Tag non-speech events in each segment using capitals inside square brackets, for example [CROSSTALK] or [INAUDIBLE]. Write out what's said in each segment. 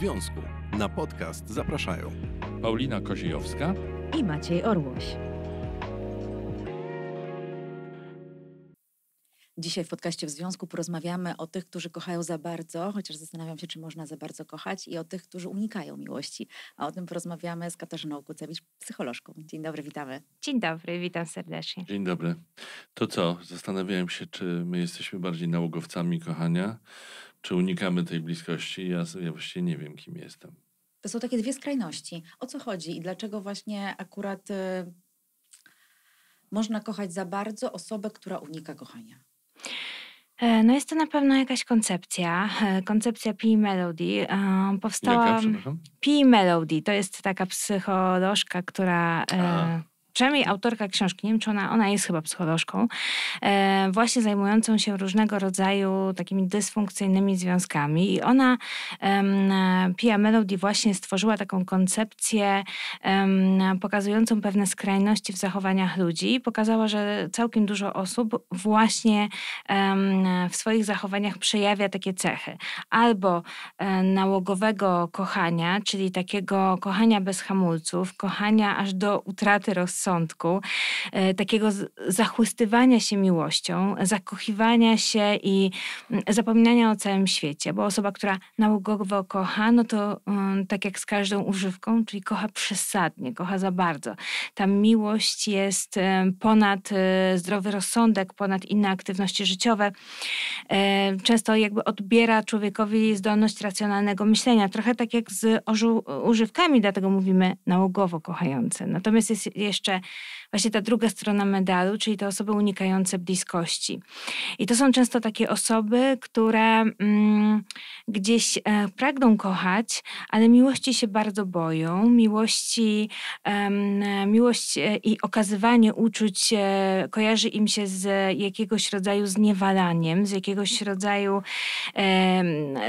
związku. Na podcast zapraszają Paulina Koziejowska i Maciej Orłoś. Dzisiaj w podcaście w związku porozmawiamy o tych, którzy kochają za bardzo, chociaż zastanawiam się, czy można za bardzo kochać, i o tych, którzy unikają miłości. A o tym porozmawiamy z Katarzyną Kucewicz, psycholożką. Dzień dobry, witamy. Dzień dobry, witam serdecznie. Dzień dobry. To co, zastanawiałem się, czy my jesteśmy bardziej nałogowcami kochania, czy unikamy tej bliskości. Ja, ja właściwie nie wiem, kim jestem. To są takie dwie skrajności. O co chodzi i dlaczego właśnie akurat y, można kochać za bardzo osobę, która unika kochania? E, no jest to na pewno jakaś koncepcja, e, koncepcja P Melody. E, Powstała Jaka, P Melody, to jest taka psycholożka, która A przynajmniej autorka książki, nie wiem czy ona, ona jest chyba psycholożką, e, właśnie zajmującą się różnego rodzaju takimi dysfunkcyjnymi związkami i ona, em, Pia Melody właśnie stworzyła taką koncepcję em, pokazującą pewne skrajności w zachowaniach ludzi i pokazała, że całkiem dużo osób właśnie em, w swoich zachowaniach przejawia takie cechy. Albo e, nałogowego kochania, czyli takiego kochania bez hamulców, kochania aż do utraty rozsądku, E, takiego zachłystywania się miłością, zakochiwania się i mm, zapominania o całym świecie, bo osoba, która nałogowo kocha, no to mm, tak jak z każdą używką, czyli kocha przesadnie, kocha za bardzo. Ta miłość jest e, ponad e, zdrowy rozsądek, ponad inne aktywności życiowe. Często jakby odbiera człowiekowi zdolność racjonalnego myślenia, trochę tak jak z używkami, dlatego mówimy nałogowo kochające. Natomiast jest jeszcze jeszcze właśnie ta druga strona medalu, czyli te osoby unikające bliskości. I to są często takie osoby, które mm, gdzieś e, pragną kochać, ale miłości się bardzo boją. Miłości, e, miłość i okazywanie uczuć e, kojarzy im się z jakiegoś rodzaju zniewalaniem, z jakiegoś rodzaju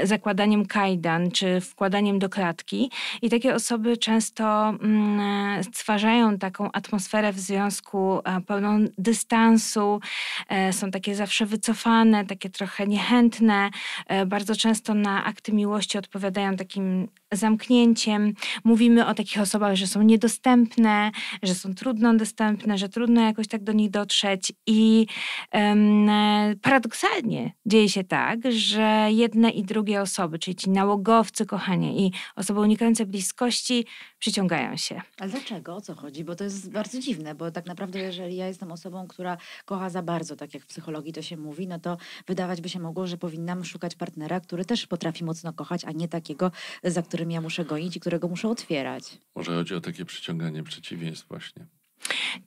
zakładaniem kajdan czy wkładaniem do klatki. I takie osoby często mm, stwarzają taką atmosferę w związku związku e, pełną dystansu, e, są takie zawsze wycofane, takie trochę niechętne. E, bardzo często na akty miłości odpowiadają takim zamknięciem. Mówimy o takich osobach, że są niedostępne, że są trudno dostępne, że trudno jakoś tak do nich dotrzeć. I um, paradoksalnie dzieje się tak, że jedne i drugie osoby, czyli ci nałogowcy, kochanie, i osoby unikające bliskości, przyciągają się. Ale dlaczego? O co chodzi? Bo to jest bardzo dziwne, bo tak naprawdę, jeżeli ja jestem osobą, która kocha za bardzo, tak jak w psychologii to się mówi, no to wydawać by się mogło, że powinnam szukać partnera, który też potrafi mocno kochać, a nie takiego, za który którym ja muszę gonić i którego muszę otwierać. Może chodzi o takie przyciąganie przeciwieństw właśnie.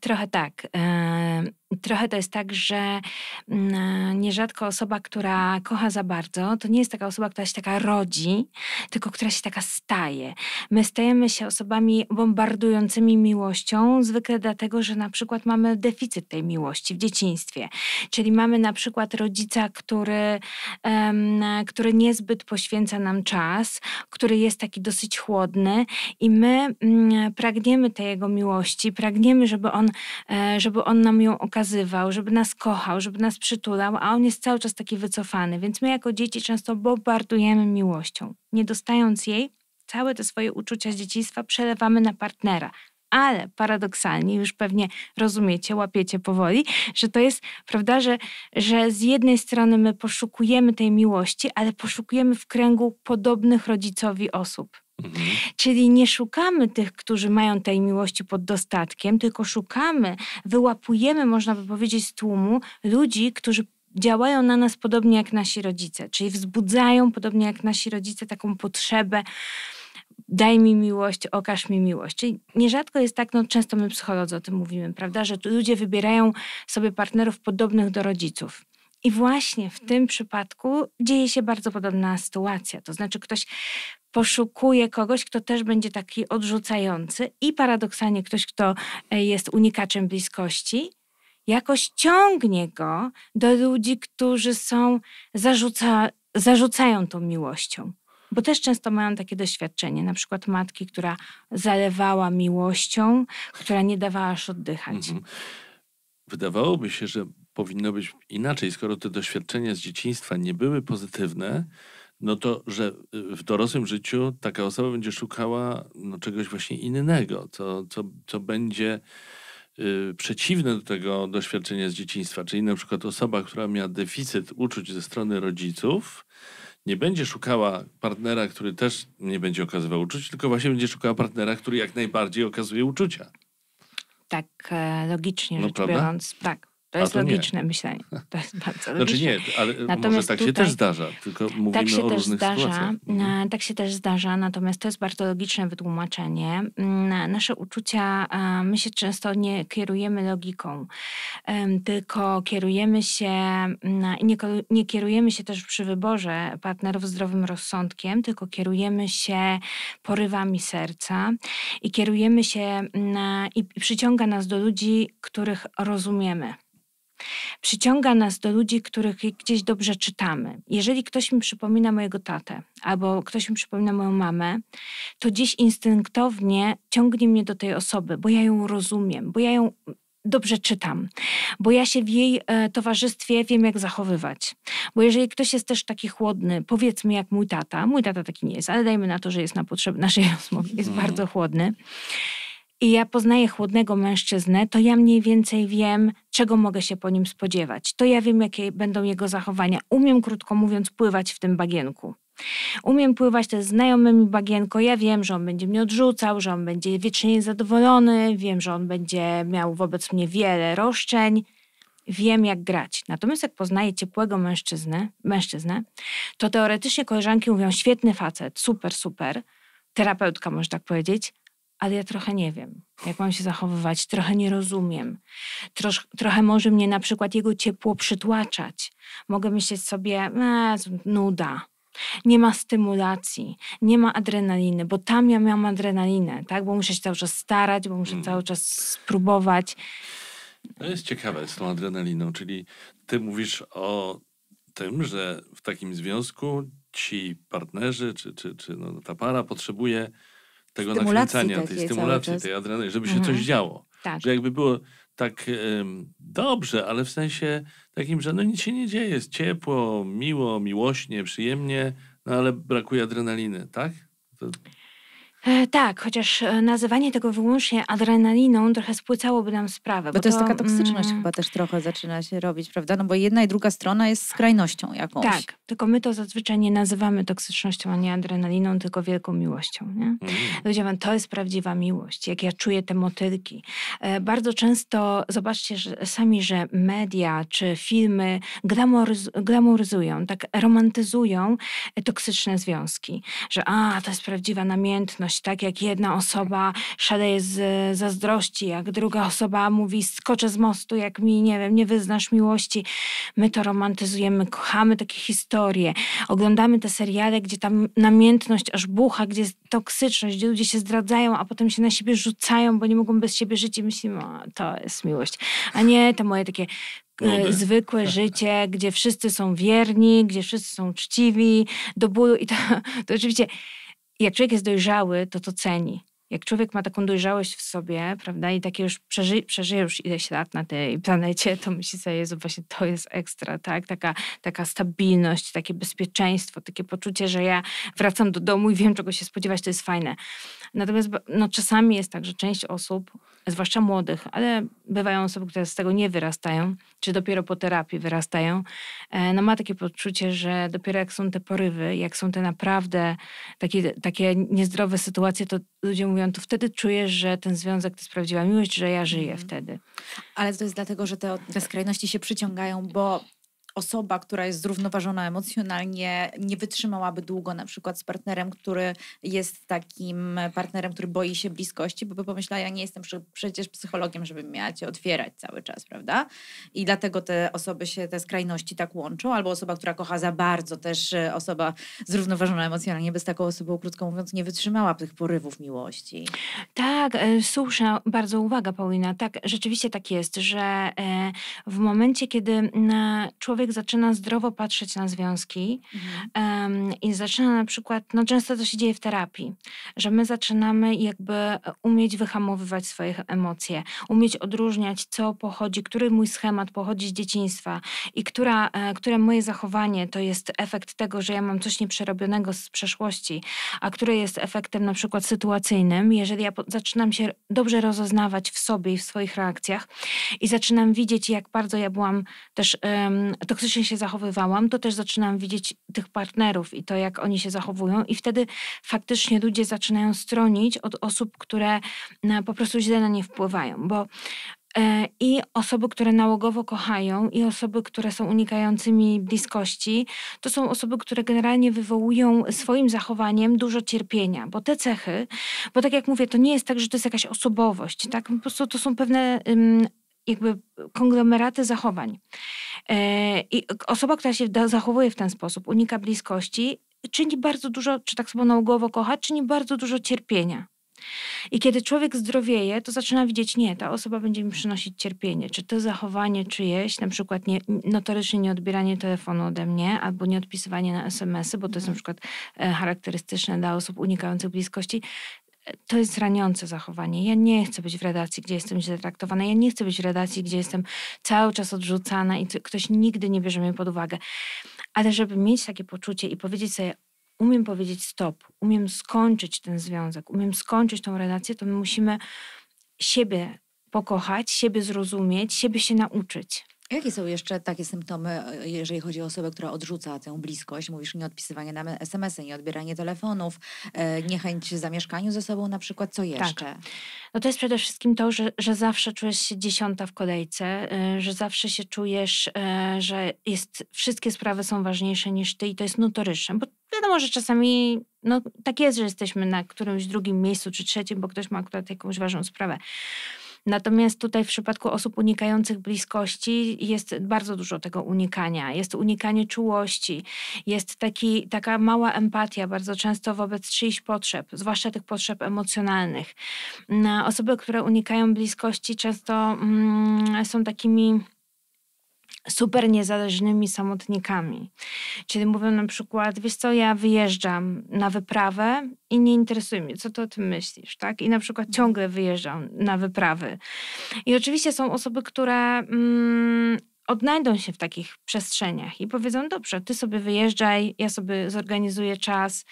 Trochę tak. E, trochę to jest tak, że mm, e, nierzadko osoba, która kocha za bardzo, to nie jest taka osoba, która się taka rodzi, tylko która się taka staje. My stajemy się osobami bombardującymi miłością, zwykle dlatego, że na przykład mamy deficyt tej miłości w dzieciństwie. Czyli mamy na przykład rodzica, który, um, który niezbyt poświęca nam czas, który jest taki dosyć chłodny i my um, pragniemy tej jego miłości, pragniemy, żeby on, e, żeby on nam ją okazał pokazywał, żeby nas kochał, żeby nas przytulał, a on jest cały czas taki wycofany. Więc my jako dzieci często bombardujemy miłością. Nie dostając jej, całe te swoje uczucia z dzieciństwa przelewamy na partnera. Ale paradoksalnie, już pewnie rozumiecie, łapiecie powoli, że to jest, prawda, że, że z jednej strony my poszukujemy tej miłości, ale poszukujemy w kręgu podobnych rodzicowi osób. Mhm. Czyli nie szukamy tych, którzy mają tej miłości pod dostatkiem, tylko szukamy, wyłapujemy, można by powiedzieć, z tłumu ludzi, którzy działają na nas podobnie jak nasi rodzice, czyli wzbudzają podobnie jak nasi rodzice taką potrzebę daj mi miłość, okaż mi miłość. Czyli nierzadko jest tak, no często my psycholodzy o tym mówimy, prawda, że ludzie wybierają sobie partnerów podobnych do rodziców. I właśnie w tym przypadku dzieje się bardzo podobna sytuacja. To znaczy, ktoś poszukuje kogoś, kto też będzie taki odrzucający i paradoksalnie ktoś, kto e, jest unikaczem bliskości, jakoś ciągnie go do ludzi, którzy są zarzuca, zarzucają tą miłością. Bo też często mają takie doświadczenie, na przykład matki, która zalewała miłością, która nie dawała aż oddychać. Mhm. Wydawałoby się, że powinno być inaczej. Skoro te doświadczenia z dzieciństwa nie były pozytywne, no to, że y, w dorosłym życiu taka osoba będzie szukała no, czegoś właśnie innego, co, co, co będzie y, przeciwne do tego doświadczenia z dzieciństwa. Czyli na przykład osoba, która miała deficyt uczuć ze strony rodziców, nie będzie szukała partnera, który też nie będzie okazywał uczuć, tylko właśnie będzie szukała partnera, który jak najbardziej okazuje uczucia. Tak, e, logicznie no, rzecz prawda? biorąc. Tak. To jest logiczne nie. myślenie. To jest [LAUGHS] bardzo znaczy logiczne. Znaczy nie, ale tak natomiast tak tutaj, się też zdarza, tylko tak mówimy tak się o też zdarza, sytuacjach. Mhm. Tak się też zdarza, natomiast to jest bardzo logiczne wytłumaczenie. Mm, nasze uczucia, my się często nie kierujemy logiką, tylko kierujemy się, mm, nie, nie kierujemy się też przy wyborze partnerów zdrowym rozsądkiem, tylko kierujemy się porywami serca i kierujemy się mm, i przyciąga nas do ludzi, których rozumiemy. Przyciąga nas do ludzi, których gdzieś dobrze czytamy. Jeżeli ktoś mi przypomina mojego tatę albo ktoś mi przypomina moją mamę, to dziś instynktownie ciągnie mnie do tej osoby, bo ja ją rozumiem, bo ja ją dobrze czytam, bo ja się w jej e, towarzystwie wiem, jak zachowywać. Bo jeżeli ktoś jest też taki chłodny, powiedzmy jak mój tata, mój tata taki nie jest, ale dajmy na to, że jest na potrzeby naszej rozmowy, jest mm. bardzo chłodny i ja poznaję chłodnego mężczyznę, to ja mniej więcej wiem, czego mogę się po nim spodziewać. To ja wiem, jakie będą jego zachowania. Umiem, krótko mówiąc, pływać w tym bagienku. Umiem pływać też znajomymi bagienko. Ja wiem, że on będzie mnie odrzucał, że on będzie wiecznie niezadowolony, wiem, że on będzie miał wobec mnie wiele roszczeń. Wiem, jak grać. Natomiast jak poznaję ciepłego mężczyznę, mężczyznę, to teoretycznie koleżanki mówią: świetny facet, super, super, terapeutka, może tak powiedzieć, ale ja trochę nie wiem, jak mam się zachowywać, trochę nie rozumiem. Trosz, trochę może mnie na przykład jego ciepło przytłaczać. Mogę myśleć sobie, e, nuda. Nie ma stymulacji, nie ma adrenaliny, bo tam ja miałam adrenalinę, tak? Bo muszę się cały czas starać, bo muszę hmm. cały czas spróbować. To jest ciekawe z tą adrenaliną, czyli ty mówisz o tym, że w takim związku ci partnerzy, czy, czy, czy no, ta para potrzebuje tego nakręcania, tej stymulacji, tej adrenaliny, żeby się mhm. coś działo. Tak. Że jakby było tak um, dobrze, ale w sensie takim, że no nic się nie dzieje, jest ciepło, miło, miłośnie, przyjemnie, no ale brakuje adrenaliny, tak? To... E, tak, chociaż e, nazywanie tego wyłącznie adrenaliną trochę spłycałoby nam sprawę. Bo, bo to jest taka toksyczność mm, chyba też trochę zaczyna się robić, prawda? No bo jedna i druga strona jest skrajnością jakąś. Tak, tylko my to zazwyczaj nie nazywamy toksycznością ani adrenaliną, tylko wielką miłością. Nie? Mm. Ludzie mówią, to jest prawdziwa miłość, jak ja czuję te motylki. E, bardzo często zobaczcie że sami, że media czy filmy glamoryzują, tak romantyzują toksyczne związki, że a, to jest prawdziwa namiętność, zazdrość, tak jak jedna osoba szaleje z zazdrości, jak druga osoba mówi skoczę z mostu, jak mi, nie wiem, nie wyznasz miłości. My to romantyzujemy, kochamy takie historie, oglądamy te seriale, gdzie tam namiętność aż bucha, gdzie jest toksyczność, gdzie ludzie się zdradzają, a potem się na siebie rzucają, bo nie mogą bez siebie żyć i myślimy, to jest miłość. A nie to moje takie e, zwykłe [LAUGHS] życie, gdzie wszyscy są wierni, gdzie wszyscy są czciwi do bólu i to, to oczywiście jak człowiek jest dojrzały, to to ceni jak człowiek ma taką dojrzałość w sobie, prawda, i takie już przeży, przeżyje już ileś lat na tej planecie, to myśli sobie, Jezu, właśnie to jest ekstra, tak? Taka, taka stabilność, takie bezpieczeństwo, takie poczucie, że ja wracam do domu i wiem, czego się spodziewać, to jest fajne. Natomiast no, czasami jest tak, że część osób, zwłaszcza młodych, ale bywają osoby, które z tego nie wyrastają, czy dopiero po terapii wyrastają, e, no ma takie poczucie, że dopiero jak są te porywy, jak są te naprawdę takie, takie niezdrowe sytuacje, to ludzie mówią, mówią, to wtedy czujesz, że ten związek to jest prawdziwa miłość, że ja żyję mhm. wtedy. Ale to jest dlatego, że te, te skrajności się przyciągają, bo osoba, która jest zrównoważona emocjonalnie, nie wytrzymałaby długo na przykład z partnerem, który jest takim partnerem, który boi się bliskości, bo by pomyślała, ja nie jestem przecież psychologiem, żeby miała cię otwierać cały czas, prawda? I dlatego te osoby się, te skrajności tak łączą, albo osoba, która kocha za bardzo, też e, osoba zrównoważona emocjonalnie, bez taką osobą, krótko mówiąc, nie wytrzymała tych porywów miłości. Tak, e, słuszna bardzo uwaga, Paulina. Tak, rzeczywiście tak jest, że e, w momencie, kiedy na człowiek człowiek zaczyna zdrowo patrzeć na związki mhm. um, i zaczyna na przykład, no często to się dzieje w terapii, że my zaczynamy jakby umieć wyhamowywać swoje emocje, umieć odróżniać, co pochodzi, który mój schemat pochodzi z dzieciństwa i która, e, które moje zachowanie to jest efekt tego, że ja mam coś nieprzerobionego z przeszłości, a które jest efektem na przykład sytuacyjnym, jeżeli ja zaczynam się dobrze rozoznawać w sobie i w swoich reakcjach i zaczynam widzieć, jak bardzo ja byłam też um, toksycznie się zachowywałam, to też zaczynam widzieć tych partnerów i to, jak oni się zachowują, i wtedy faktycznie ludzie zaczynają stronić od osób, które e, po prostu źle na nie wpływają, bo e, i osoby, które nałogowo kochają, i osoby, które są unikającymi bliskości, to są osoby, które generalnie wywołują swoim zachowaniem dużo cierpienia, bo te cechy, bo tak jak mówię, to nie jest tak, że to jest jakaś osobowość, tak? Po prostu to są pewne. Um, jakby konglomeraty zachowań. E, I osoba, która się zachowuje w ten sposób, unika bliskości, czyni bardzo dużo, czy tak sobie naukowo kocha, czyni bardzo dużo cierpienia. I kiedy człowiek zdrowieje, to zaczyna widzieć, nie, ta osoba będzie mi przynosić cierpienie. Czy to zachowanie czyjeś, na przykład nie, notorycznie nieodbieranie telefonu ode mnie, albo nieodpisywanie na SMS-y, bo to jest na przykład e, charakterystyczne dla osób unikających bliskości, to jest raniące zachowanie. Ja nie chcę być w redacji, gdzie jestem źle traktowana. Ja nie chcę być w redacji, gdzie jestem cały czas odrzucana i ktoś nigdy nie bierze mnie pod uwagę. Ale żeby mieć takie poczucie i powiedzieć sobie, umiem powiedzieć stop, umiem skończyć ten związek, umiem skończyć tą relację, to my musimy siebie pokochać, siebie zrozumieć, siebie się nauczyć. Jakie są jeszcze takie symptomy, e, jeżeli chodzi o osobę, która odrzuca tę bliskość? Mówisz nieodpisywanie na SMS-y, nieodbieranie telefonów, e, niechęć w zamieszkaniu ze sobą na przykład. Co tak. jeszcze? Tak. No to jest przede wszystkim to, że, że zawsze czujesz się dziesiąta w kolejce, e, że zawsze się czujesz, że jest, wszystkie sprawy są ważniejsze niż ty i to jest notoryczne, bo wiadomo, że czasami no, tak jest, że jesteśmy na którymś drugim miejscu czy trzecim, bo ktoś ma akurat jakąś ważną sprawę. Natomiast tutaj w przypadku osób unikających bliskości jest bardzo dużo tego unikania. Jest unikanie czułości, jest taki, taka mała empatia bardzo często wobec czyichś potrzeb, zwłaszcza tych potrzeb emocjonalnych. Osoby, które unikają bliskości często mm, są takimi super niezależnymi samotnikami. Czyli mówią na przykład, wiesz co, ja wyjeżdżam na wyprawę i nie interesuje mnie, co to o tym myślisz, tak? I na przykład ciągle wyjeżdżam na wyprawy. I oczywiście są osoby, które... Mm, odnajdą się w takich przestrzeniach i powiedzą: Dobrze, ty sobie wyjeżdżaj, ja sobie zorganizuję czas,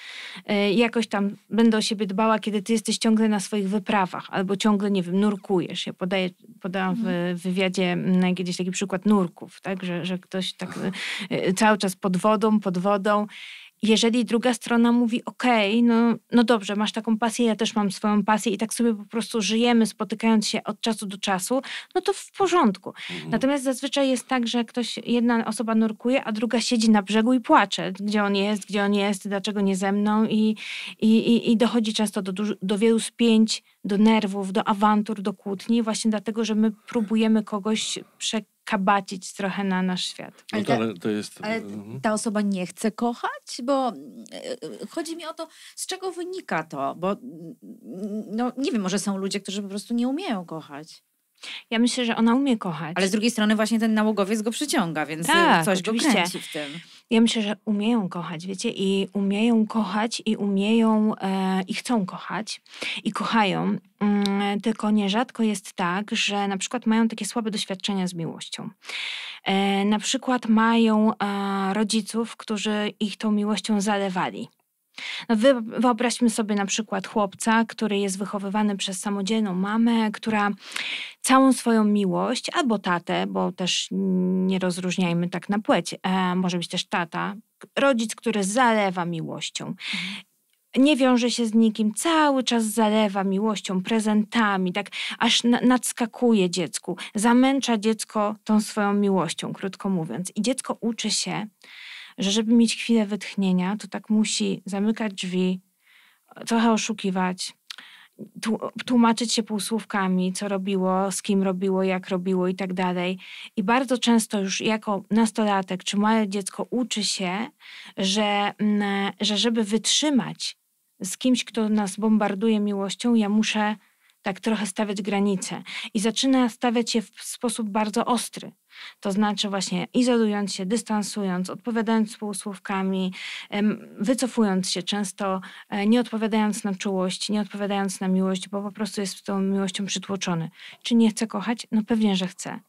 y, jakoś tam będę o siebie dbała, kiedy ty jesteś ciągle na swoich wyprawach albo ciągle, nie wiem, nurkujesz. Ja podaję, podałam w mhm. wywiadzie mm, kiedyś taki przykład nurków, tak? że, że ktoś tak y, cały czas pod wodą, pod wodą jeżeli druga strona mówi, OK, no, no dobrze, masz taką pasję, ja też mam swoją pasję i tak sobie po prostu żyjemy, spotykając się od czasu do czasu, no to w porządku. Mhm. Natomiast zazwyczaj jest tak, że ktoś, jedna osoba nurkuje, a druga siedzi na brzegu i płacze, gdzie on jest, gdzie on jest, dlaczego nie ze mną i, i, i, i dochodzi często do, do wielu spięć, do nerwów, do awantur, do kłótni, właśnie dlatego, że my próbujemy kogoś przekazać kabacić trochę na nasz świat. No to, ale, to jest... ale y, mhm. ta osoba nie chce kochać, bo y, y, chodzi mi o to, z czego wynika to, bo mm, no, nie wiem, może są ludzie, którzy po prostu nie umieją kochać. Ja myślę, że ona umie kochać. Ale z drugiej strony właśnie ten nałogowiec go przyciąga, więc y, tak, coś oczywiście. go kręci w tym. Ja myślę, że umieją kochać, wiecie, i umieją kochać, i umieją, e, i chcą kochać, i kochają. Mm, tylko nierzadko jest tak, że na przykład mają takie słabe doświadczenia z miłością. E, na przykład mają e, rodziców, którzy ich tą miłością zalewali. No wyobraźmy sobie na przykład chłopca, który jest wychowywany przez samodzielną mamę, która całą swoją miłość albo tatę, bo też nie rozróżniajmy tak na płeć, e, może być też tata, rodzic, który zalewa miłością mhm. nie wiąże się z nikim, cały czas zalewa miłością, prezentami, tak aż nadskakuje dziecku, zamęcza dziecko tą swoją miłością, krótko mówiąc. I dziecko uczy się, że żeby mieć chwilę wytchnienia, to tak musi zamykać drzwi, trochę oszukiwać, tłumaczyć się półsłówkami, co robiło, z kim robiło, jak robiło i tak dalej. I bardzo często już jako nastolatek czy małe dziecko uczy się, że, mm, że żeby wytrzymać z kimś, kto nas bombarduje miłością, ja muszę tak trochę stawiać granice i zaczyna stawiać je w sposób bardzo ostry. To znaczy właśnie izolując się, dystansując, odpowiadając półsłówkami, wycofując się często, e, nie odpowiadając na czułość, nie odpowiadając na miłość, bo po prostu jest tą miłością przytłoczony. Czy nie chce kochać? No pewnie, że chce.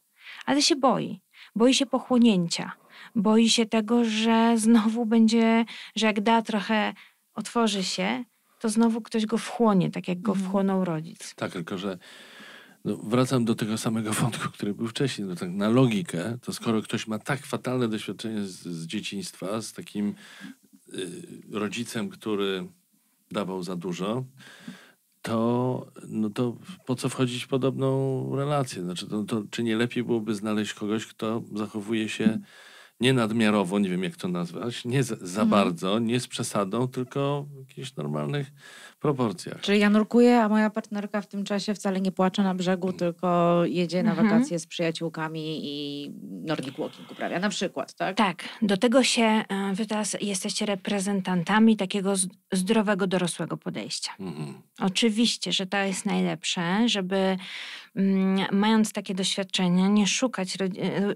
Ale się boi. Boi się pochłonięcia. Boi się tego, że znowu będzie, że jak da trochę, otworzy się, to znowu ktoś go wchłonie, tak jak go mhm. wchłonął rodzic. Tak, tylko że no, wracam do tego samego [LAUGHS] wątku, który był wcześniej. No, tak na logikę, to skoro ktoś ma tak fatalne doświadczenie z, z dzieciństwa, z takim y, rodzicem, który dawał za dużo, to, no to po co wchodzić w podobną relację? Znaczy, to, to, czy nie lepiej byłoby znaleźć kogoś, kto zachowuje się nie nadmiarowo, nie wiem jak to nazwać, nie za, za mhm. bardzo, nie z przesadą, tylko w jakichś normalnych proporcjach. Czyli ja nurkuję, a moja partnerka w tym czasie wcale nie płacze na brzegu, mhm. tylko jedzie na mhm. wakacje z przyjaciółkami i nordic walking uprawia, na przykład, tak? Tak, do tego się, e, wy teraz jesteście reprezentantami takiego zdrowego, dorosłego podejścia. Mhm. Oczywiście, że to jest najlepsze, żeby Mm, mając takie doświadczenie, nie szukać e,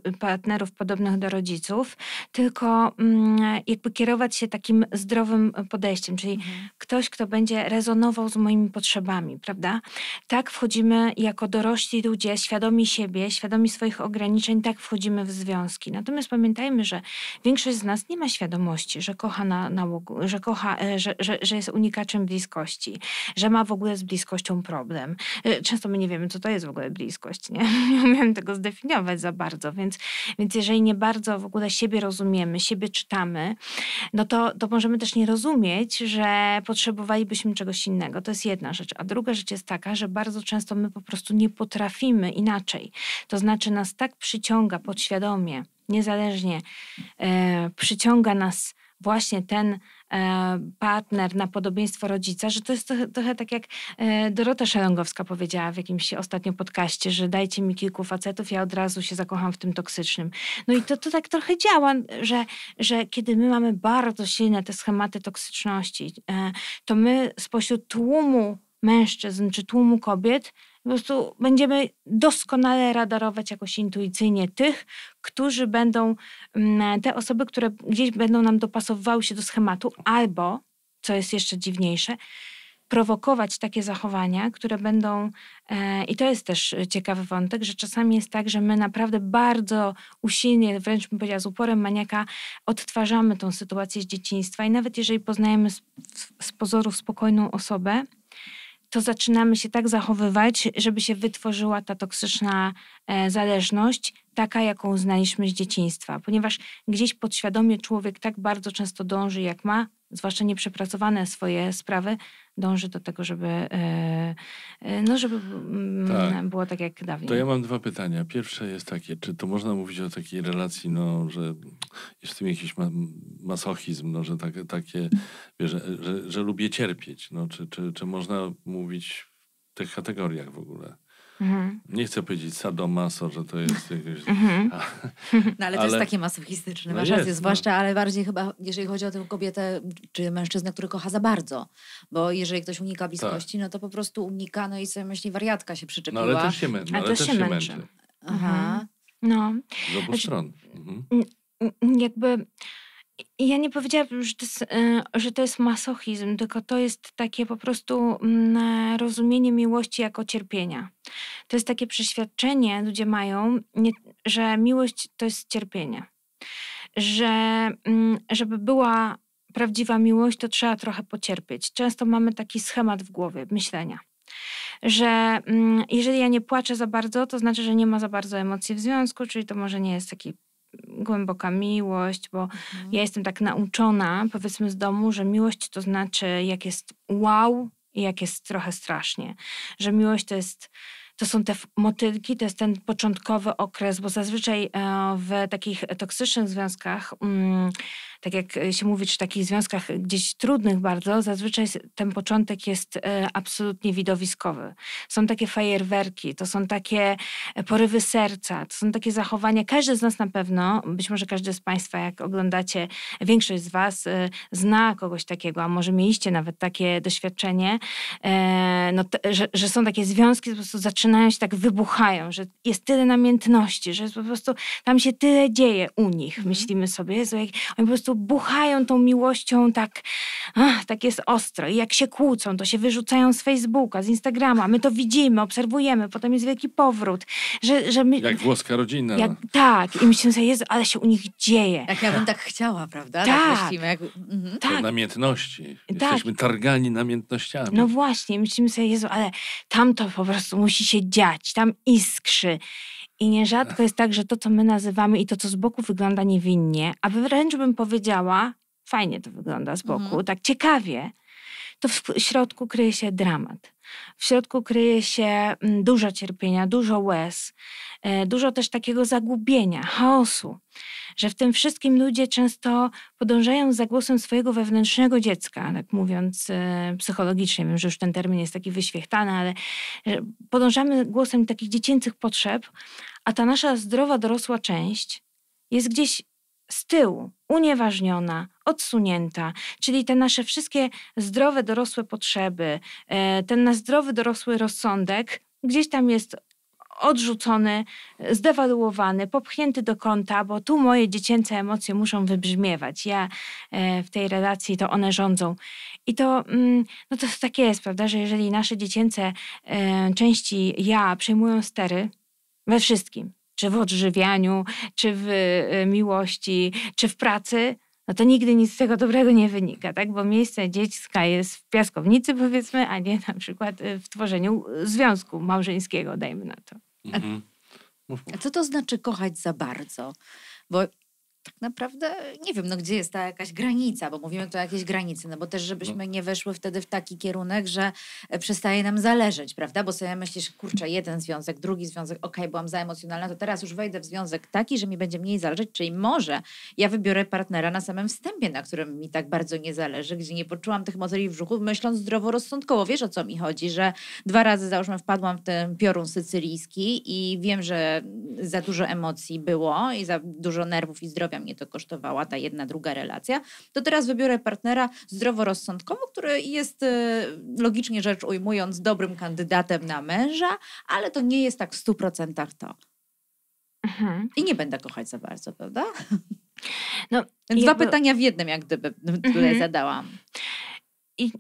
e, partnerów podobnych do rodziców, tylko mm, jakby kierować się takim zdrowym e, podejściem, czyli mhm. ktoś, kto będzie rezonował z moimi potrzebami, prawda? Tak wchodzimy jako dorośli ludzie, świadomi siebie, świadomi swoich ograniczeń, tak wchodzimy w związki. Natomiast pamiętajmy, że większość z nas nie ma świadomości, że kocha na nałogu, że kocha, że, że, że jest unikaczem bliskości, że ma w ogóle z bliskością problem. Często my nie wiemy, co to jest w ogóle bliskość, nie? Nie [LAUGHS] umiem tego zdefiniować za bardzo, więc, więc jeżeli nie bardzo w ogóle siebie rozumiemy, siebie czytamy, no to, to możemy też nie rozumieć, że potrzebowalibyśmy czegoś innego. To jest jedna rzecz. A druga rzecz jest taka, że bardzo często my po prostu nie potrafimy inaczej. To znaczy nas tak przyciąga podświadomie, niezależnie, e, przyciąga nas właśnie ten E, partner na podobieństwo rodzica, że to jest trochę, tak jak e, Dorota Szeręgowska powiedziała w jakimś ostatnio podcaście, że dajcie mi kilku facetów, ja od razu się zakocham w tym toksycznym. No i to, to tak trochę działa, że, że kiedy my mamy bardzo silne te schematy toksyczności, e, to my spośród tłumu mężczyzn czy tłumu kobiet, po prostu będziemy doskonale radarować jakoś intuicyjnie tych, którzy będą, mm, te osoby, które gdzieś będą nam dopasowywały się do schematu, albo, co jest jeszcze dziwniejsze, prowokować takie zachowania, które będą, e, i to jest też ciekawy wątek, że czasami jest tak, że my naprawdę bardzo usilnie, wręcz bym powiedziała z uporem maniaka, odtwarzamy tą sytuację z dzieciństwa i nawet jeżeli poznajemy z, z pozoru spokojną osobę, to zaczynamy się tak zachowywać, żeby się wytworzyła ta toksyczna e, zależność, taka jaką znaliśmy z dzieciństwa, ponieważ gdzieś podświadomie człowiek tak bardzo często dąży, jak ma, zwłaszcza nieprzepracowane swoje sprawy, dąży do tego, żeby, e, e, no, żeby tak. było tak jak dawniej. To ja mam dwa pytania. Pierwsze jest takie, czy to można mówić o takiej relacji, no, że jest w tym jakiś masochizm, no, że tak, takie, wiesz, że, że, że lubię cierpieć. No, czy, czy, czy można mówić w tych kategoriach w ogóle? Mhm. Nie chcę powiedzieć sadomaso, że to jest jakieś... Mhm. [LAUGHS] mhm. no ale to ale... jest takie masochistyczne, no masz rację, no. zwłaszcza, no. ale bardziej chyba, jeżeli chodzi o tę kobietę czy mężczyznę, który kocha za bardzo, bo jeżeli ktoś unika tak. bliskości, tak. no to po prostu unika, no i sobie myśli, wariatka się przyczepiła. No ale też się męczy. No, ale, też się męczy. męczy. Aha. Mhm. No. Z obu znaczy, stron. Mhm. Jakby ja nie powiedziałabym, że to, jest, e, że to jest masochizm, tylko to jest takie po prostu mm, rozumienie miłości jako cierpienia. To jest takie przeświadczenie, ludzie mają, że miłość to jest cierpienie. Że mm, żeby była prawdziwa miłość, to trzeba trochę pocierpieć. Często mamy taki schemat w głowie myślenia że mm, jeżeli ja nie płaczę za bardzo, to znaczy, że nie ma za bardzo emocji w związku, czyli to może nie jest taki głęboka miłość, bo mhm. ja jestem tak nauczona, powiedzmy z domu, że miłość to znaczy, jak jest wow i jak jest trochę strasznie. Że miłość to jest. To są te motylki, to jest ten początkowy okres, bo zazwyczaj e, w takich toksycznych związkach mm, tak jak e, się mówi, czy w takich związkach gdzieś trudnych bardzo, zazwyczaj ten początek jest e, absolutnie widowiskowy. Są takie fajerwerki, to są takie e, porywy serca, to są takie zachowania. Każdy z nas na pewno, być może każdy z Państwa, jak oglądacie, większość z Was zna kogoś takiego, a może mieliście nawet takie doświadczenie, no, że, że są takie związki, po prostu zaczynają się tak wybuchają, że jest tyle namiętności, że jest po prostu tam się tyle dzieje u nich, mhm. myślimy sobie, Jezu, jak oni po prostu prostu buchają tą miłością tak, ach, tak jest ostro. I jak się kłócą, to się wyrzucają z Facebooka, z Instagrama. My to widzimy, obserwujemy, potem jest wielki powrót. Że, że my, jak włoska rodzina. Jak, no. tak. I myślimy sobie, Jezu, ale się u nich dzieje. Jak ja bym tak chciała, prawda? Tak. tak, myślimy, jak... mhm. tak. Namiętności. Tak. Jesteśmy tak. targani namiętnościami. No właśnie. Myślimy sobie, Jezu, ale tam to po prostu musi się dziać. Tam iskrzy. I nierzadko jest tak, że to, co my nazywamy i to, co z boku wygląda niewinnie, a wręcz bym powiedziała, fajnie to wygląda z boku, mhm. tak ciekawie, to w środku kryje się dramat. W środku kryje się mm, dużo cierpienia, dużo łez, e, dużo też takiego zagubienia, chaosu, że w tym wszystkim ludzie często podążają za głosem swojego wewnętrznego dziecka, tak mówiąc e, psychologicznie. Wiem, że już ten termin jest taki wyświechtany, ale e, podążamy głosem takich dziecięcych potrzeb, a ta nasza zdrowa dorosła część jest gdzieś z tyłu, unieważniona, odsunięta, czyli te nasze wszystkie zdrowe dorosłe potrzeby, e, ten nasz zdrowy dorosły rozsądek gdzieś tam jest odrzucony, zdewaluowany, popchnięty do kąta, bo tu moje dziecięce emocje muszą wybrzmiewać. Ja e, w tej relacji to one rządzą. I to, mm, no to takie jest, prawda, że jeżeli nasze dziecięce e, części ja przejmują stery, we wszystkim, czy w odżywianiu, czy w y, miłości, czy w pracy, no to nigdy nic z tego dobrego nie wynika, tak? Bo miejsce dziecka jest w piaskownicy, powiedzmy, a nie na przykład y, w tworzeniu y, związku małżeńskiego, dajmy na to. Mhm. A co to znaczy kochać za bardzo? Bo tak naprawdę nie wiem, no gdzie jest ta jakaś granica, bo mówimy tu o jakiejś granicy, no bo też no. żebyśmy nie weszły wtedy w taki kierunek, że e, przestaje nam zależeć, prawda? Bo sobie myślisz, kurczę, jeden związek, drugi związek, okej, okay, byłam zaemocjonalna, to teraz już wejdę w związek taki, że mi będzie mniej zależeć, czyli może ja wybiorę partnera na samym wstępie, na którym mi tak bardzo nie zależy, gdzie nie poczułam tych motyli w brzuchu, myśląc zdroworozsądkowo. Wiesz, o co mi chodzi, że dwa razy załóżmy wpadłam w ten piorun sycylijski i wiem, że za dużo emocji było i za dużo nerwów i zdrowia zdrowia mnie to kosztowała ta jedna, druga relacja, to teraz wybiorę partnera zdroworozsądkowo, który jest e, logicznie rzecz ujmując dobrym kandydatem na męża, ale to nie jest tak w 100% to. Mhm. I nie będę kochać za bardzo, prawda? No, Dwa pytania w jednym, jak gdyby tutaj mhm. zadałam. I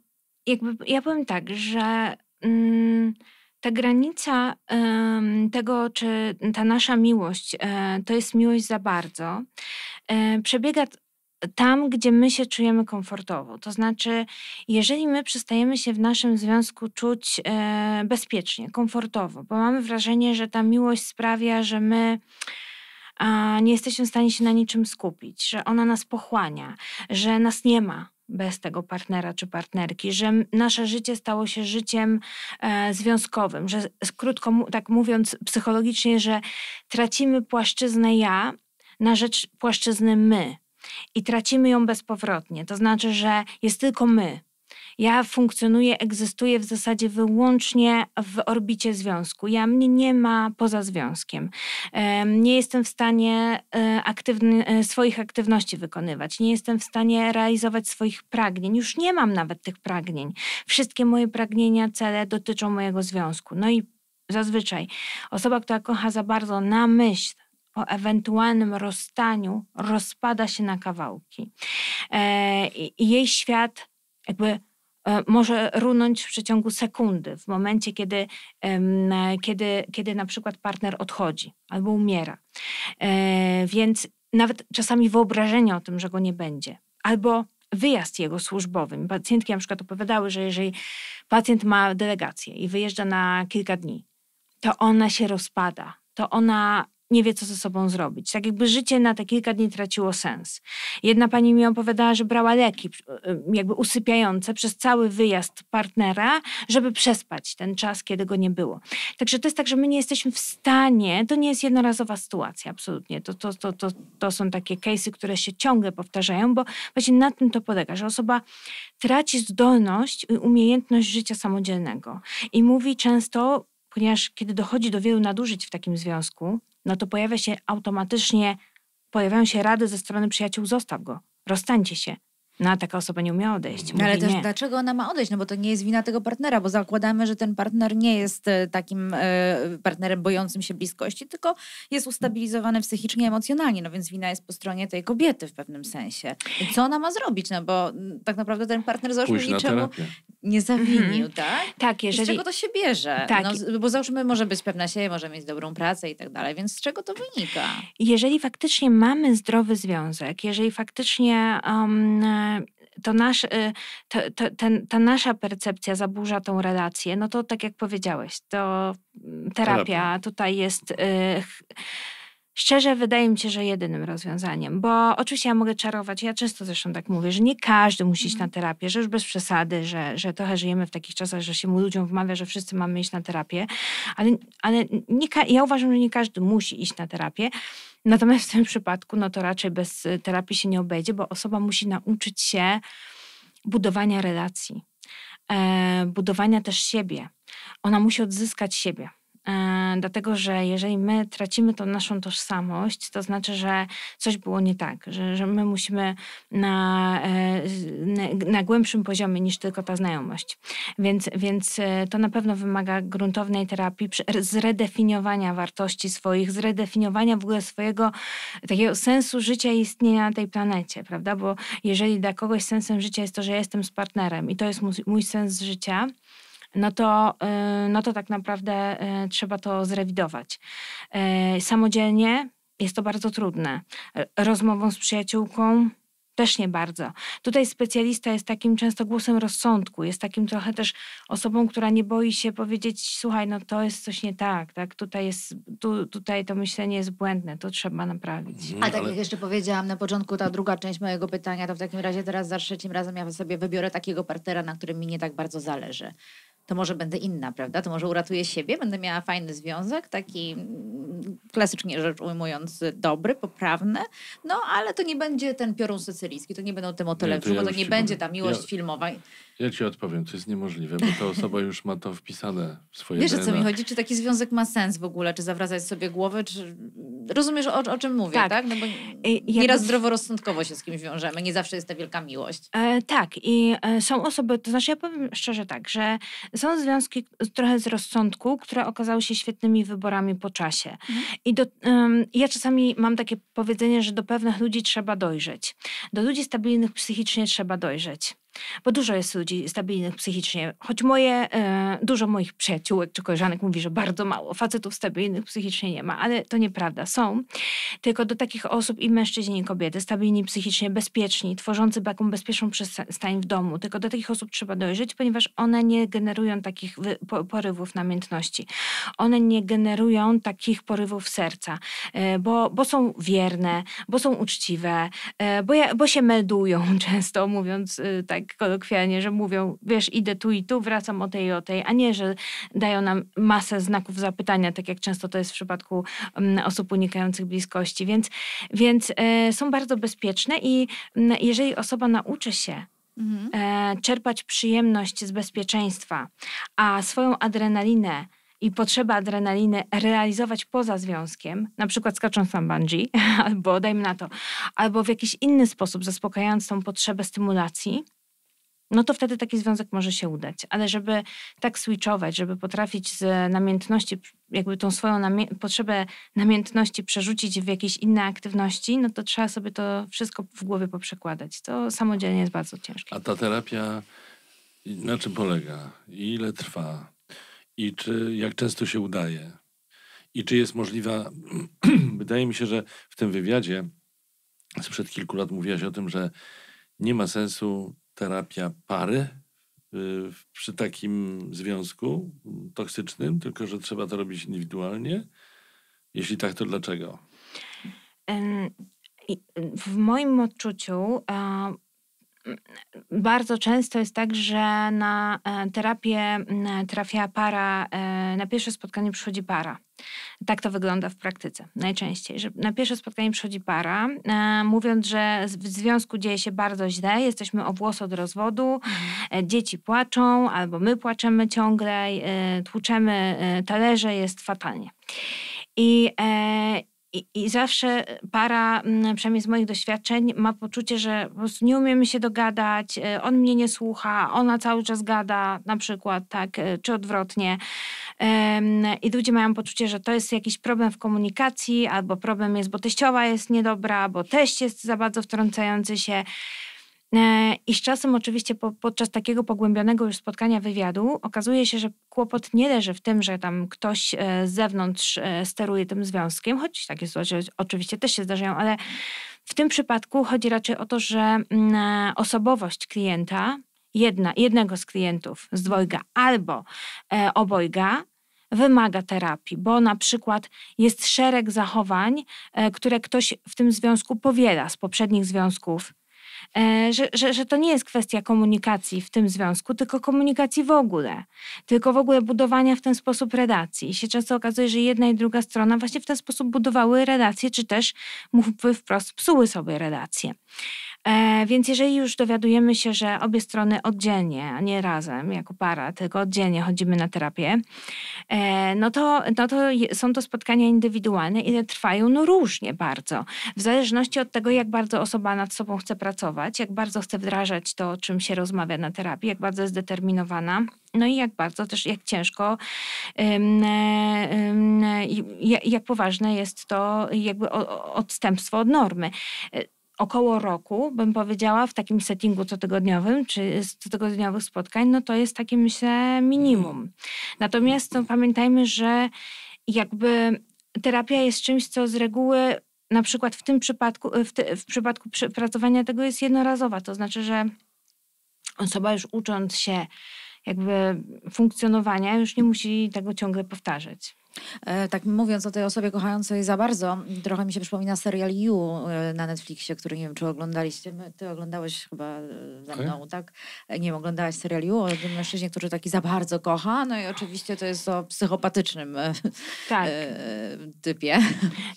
jakby ja powiem tak, że. Mm ta granica tego, czy ta nasza miłość e, to jest miłość za bardzo, e, przebiega tam, gdzie my się czujemy komfortowo. To znaczy, jeżeli my przestajemy się w naszym związku czuć e, bezpiecznie, komfortowo, bo mamy wrażenie, że ta miłość sprawia, że my nie jesteśmy w stanie się na niczym skupić, że ona nas pochłania, że nas nie ma, bez tego partnera czy partnerki, że nasze życie stało się życiem e, związkowym, że krótko tak mówiąc psychologicznie, że tracimy płaszczyznę ja na rzecz płaszczyzny my. I tracimy ją bezpowrotnie. To znaczy, że jest tylko my, ja funkcjonuję, egzystuję w zasadzie wyłącznie w orbicie związku. Ja mnie nie ma poza związkiem. Nie jestem w stanie e, aktywny, e, swoich aktywności wykonywać. Nie jestem w stanie realizować swoich pragnień. Już nie mam nawet tych pragnień. Wszystkie moje pragnienia, cele dotyczą mojego związku. No i zazwyczaj osoba, która kocha za bardzo na myśl o ewentualnym rozstaniu, rozpada się na kawałki. E, I jej świat jakby E, może runąć w przeciągu sekundy, w momencie, kiedy, kiedy, kiedy na przykład partner odchodzi albo umiera. E, więc nawet czasami wyobrażenie o tym, że go nie będzie, albo wyjazd jego służbowy. Pacjentki na przykład opowiadały, że jeżeli pacjent ma delegację i wyjeżdża na kilka dni, to ona się rozpada, to ona nie wie, co ze sobą zrobić. Tak jakby życie na te kilka dni traciło sens. Jedna pani mi opowiadała, że brała leki jakby usypiające przez cały wyjazd partnera, żeby przespać ten czas, kiedy go nie było. Także to jest tak, że my nie jesteśmy w stanie, to nie jest jednorazowa sytuacja, absolutnie. To, to, to, to, to są takie case'y, które się ciągle powtarzają, bo właśnie na tym to polega, że osoba traci zdolność i umiejętność życia samodzielnego. I mówi często ponieważ kiedy dochodzi do wielu nadużyć w takim związku, no to pojawia się automatycznie, pojawiają się rady ze strony przyjaciół, zostaw go, rozstańcie się, no, a taka osoba nie umiała odejść. No, Mówi, ale też nie. dlaczego ona ma odejść? No bo to nie jest wina tego partnera, bo zakładamy, że ten partner nie jest e, takim e, partnerem bojącym się bliskości, tylko jest ustabilizowany psychicznie, emocjonalnie, no więc wina jest po stronie tej kobiety w pewnym sensie. I co ona ma zrobić? No bo mm, tak naprawdę ten partner załóżmy niczemu nie zawinił, mhm. tak? Tak, jeżeli... I z czego to się bierze? Tak. No, bo załóżmy może być pewna siebie, może mieć dobrą pracę i tak dalej, więc z czego to wynika? Jeżeli faktycznie mamy zdrowy związek, jeżeli faktycznie um, to nasz, y, to, to, ten, ta nasza percepcja zaburza tą relację, no to tak jak powiedziałeś, to mm, terapia, terapia. tutaj jest. Y Szczerze wydaje mi się, że jedynym rozwiązaniem, bo oczywiście ja mogę czarować, ja często zresztą tak mówię, że nie każdy musi iść na mhm. terapię, że już bez przesady, że, że trochę żyjemy w takich czasach, że się ludziom wmawia, że wszyscy mamy iść na terapię, ale, ale nie, ja uważam, że nie każdy musi iść na terapię. Natomiast w tym przypadku, no to raczej bez y, terapii się nie obejdzie, bo osoba musi nauczyć się budowania relacji, e, budowania też siebie. Ona musi odzyskać siebie. E, dlatego, że jeżeli my tracimy tą naszą tożsamość, to znaczy, że coś było nie tak, że, że my musimy na, e, na, głębszym poziomie niż tylko ta znajomość. Więc, więc e, to na pewno wymaga gruntownej terapii, zredefiniowania wartości swoich, zredefiniowania w ogóle swojego takiego sensu życia i istnienia na tej planecie, prawda? Bo jeżeli dla kogoś sensem życia jest to, że ja jestem z partnerem i to jest mój, mój sens życia, no to, y, no to tak naprawdę y, trzeba to zrewidować. Y, samodzielnie jest to bardzo trudne. Rozmową z przyjaciółką też nie bardzo. Tutaj specjalista jest takim często głosem rozsądku, jest takim trochę też osobą, która nie boi się powiedzieć, słuchaj, no to jest coś nie tak, tak? Tutaj, jest, tu, tutaj to myślenie jest błędne, to trzeba naprawić. Mhm, A tak jak jeszcze powiedziałam na początku, ta druga część mojego pytania, to w takim razie teraz za trzecim razem ja sobie wybiorę takiego partnera, na którym mi nie tak bardzo zależy to może będę inna, prawda? To może uratuję siebie, będę miała fajny związek, taki mm, klasycznie rzecz ujmując, dobry, poprawny, no ale to nie będzie ten piorun sycylijski, to nie będą te motele nie, to ja to nie będzie ta miłość ja... filmowa. Ja ci odpowiem, to jest niemożliwe, bo ta osoba już ma to wpisane w swoje Wiesz, o co mi chodzi? Czy taki związek ma sens w ogóle? Czy zawracać sobie głowę? Czy... Rozumiesz, o, o czym mówię, tak? tak? No bo y, nieraz zdroworozsądkowo się z kimś wiążemy. Nie zawsze jest ta wielka miłość. E, tak. I e, są osoby, to znaczy ja powiem szczerze tak, że są związki trochę z rozsądku, które okazały się świetnymi wyborami po czasie. Mhm. I do, um, ja czasami mam takie powiedzenie, że do pewnych ludzi trzeba dojrzeć. Do ludzi stabilnych psychicznie trzeba dojrzeć. Bo dużo jest ludzi stabilnych psychicznie, choć moje, e, dużo moich przyjaciółek czy koleżanek mówi, że bardzo mało facetów stabilnych psychicznie nie ma, ale to nieprawda, są. Tylko do takich osób i mężczyźni i kobiety, stabilni psychicznie, bezpieczni, tworzący taką bezpieczną przestań w domu, tylko do takich osób trzeba dojrzeć, ponieważ one nie generują takich porywów namiętności. One nie generują takich porywów serca, e, bo, bo są wierne, bo są uczciwe, e, bo, ja, bo się meldują [LAUGHS] często, mówiąc tak tak kolokwialnie, że mówią, wiesz, idę tu i tu, wracam o tej i o tej, a nie, że dają nam masę znaków zapytania, tak jak często to jest w przypadku mm, osób unikających bliskości. Więc, więc e, są bardzo bezpieczne i mm, jeżeli osoba nauczy się mhm. E, czerpać przyjemność z bezpieczeństwa, a swoją adrenalinę i potrzeba adrenaliny realizować poza związkiem, na przykład skacząc na bungee, [LAUGHS] albo dajmy na to, albo w jakiś inny sposób zaspokajając tą potrzebę stymulacji, no to wtedy taki związek może się udać. Ale żeby tak switchować, żeby potrafić z namiętności, jakby tą swoją namię- potrzebę namiętności przerzucić w jakieś inne aktywności, no to trzeba sobie to wszystko w głowie poprzekładać. To samodzielnie jest bardzo ciężkie. A ta terapia na czym polega? Ile trwa? I czy jak często się udaje? I czy jest możliwa? [CLEARS THROAT] Wydaje mi się, że w tym wywiadzie sprzed kilku lat mówiłaś o tym, że nie ma sensu terapia pary y, przy takim związku toksycznym, tylko że trzeba to robić indywidualnie? Jeśli tak, to dlaczego? W moim odczuciu bardzo często jest tak, że na e, terapię trafia para, e, na pierwsze spotkanie przychodzi para. Tak to wygląda w praktyce najczęściej, że na pierwsze spotkanie przychodzi para, e, mówiąc, że w związku dzieje się bardzo źle, jesteśmy o włos od rozwodu, e, dzieci płaczą albo my płaczemy ciągle, e, tłuczemy e, talerze, jest fatalnie. I, i, I, zawsze para, mm, przynajmniej z moich doświadczeń, ma poczucie, że po prostu nie umiemy się dogadać, e, on mnie nie słucha, ona cały czas gada, na przykład, tak, e, czy odwrotnie. I ludzie mają poczucie, że to jest jakiś problem w komunikacji, albo problem jest, bo teściowa jest niedobra, bo teść jest za bardzo wtrącający się. E, I z czasem, oczywiście, po, podczas takiego pogłębionego już spotkania wywiadu, okazuje się, że kłopot nie leży w tym, że tam ktoś e, z zewnątrz e, steruje tym związkiem, choć takie sytuacje oczywiście też się zdarzają, ale w tym przypadku chodzi raczej o to, że mm, osobowość klienta, jedna, jednego z klientów, z dwojga albo obojga, wymaga terapii, bo na przykład jest szereg zachowań, które ktoś w tym związku powiela z poprzednich związków E, że, że, że to nie jest kwestia komunikacji w tym związku, tylko komunikacji w ogóle, tylko w ogóle budowania w ten sposób relacji. I się często okazuje, że jedna i druga strona właśnie w ten sposób budowały relacje, czy też, mówmy wprost, psuły sobie relacje. E, więc jeżeli już dowiadujemy się, że obie strony oddzielnie, a nie razem jako para, tylko oddzielnie chodzimy na terapię, e, no to, no to są to spotkania indywidualne, i trwają, no różnie bardzo. W zależności od tego, jak bardzo osoba nad sobą chce pracować, jak bardzo chce wdrażać to, o czym się rozmawia na terapii, jak bardzo jest zdeterminowana. No i jak bardzo też, jak ciężko, e, jak poważne jest to jakby odstępstwo od normy około roku, bym powiedziała, w takim settingu cotygodniowym, czy z cotygodniowych spotkań, no to jest takie, myślę, minimum. Natomiast no, pamiętajmy, że jakby terapia jest czymś, co z reguły na przykład w tym przypadku, w, te, w przypadku pracowania tego jest jednorazowa, to znaczy, że osoba już ucząc się jakby funkcjonowania już nie musi tego ciągle powtarzać. E, tak mówiąc o tej osobie kochającej za bardzo, trochę mi się przypomina serial You e, na Netflixie, który nie wiem, czy oglądaliście. Ty oglądałeś chyba ze tak. mną, okay. tak? E, nie wiem, oglądałaś serial You o tym mężczyźnie, który taki za bardzo kocha. No i oczywiście to jest o psychopatycznym tak. typie.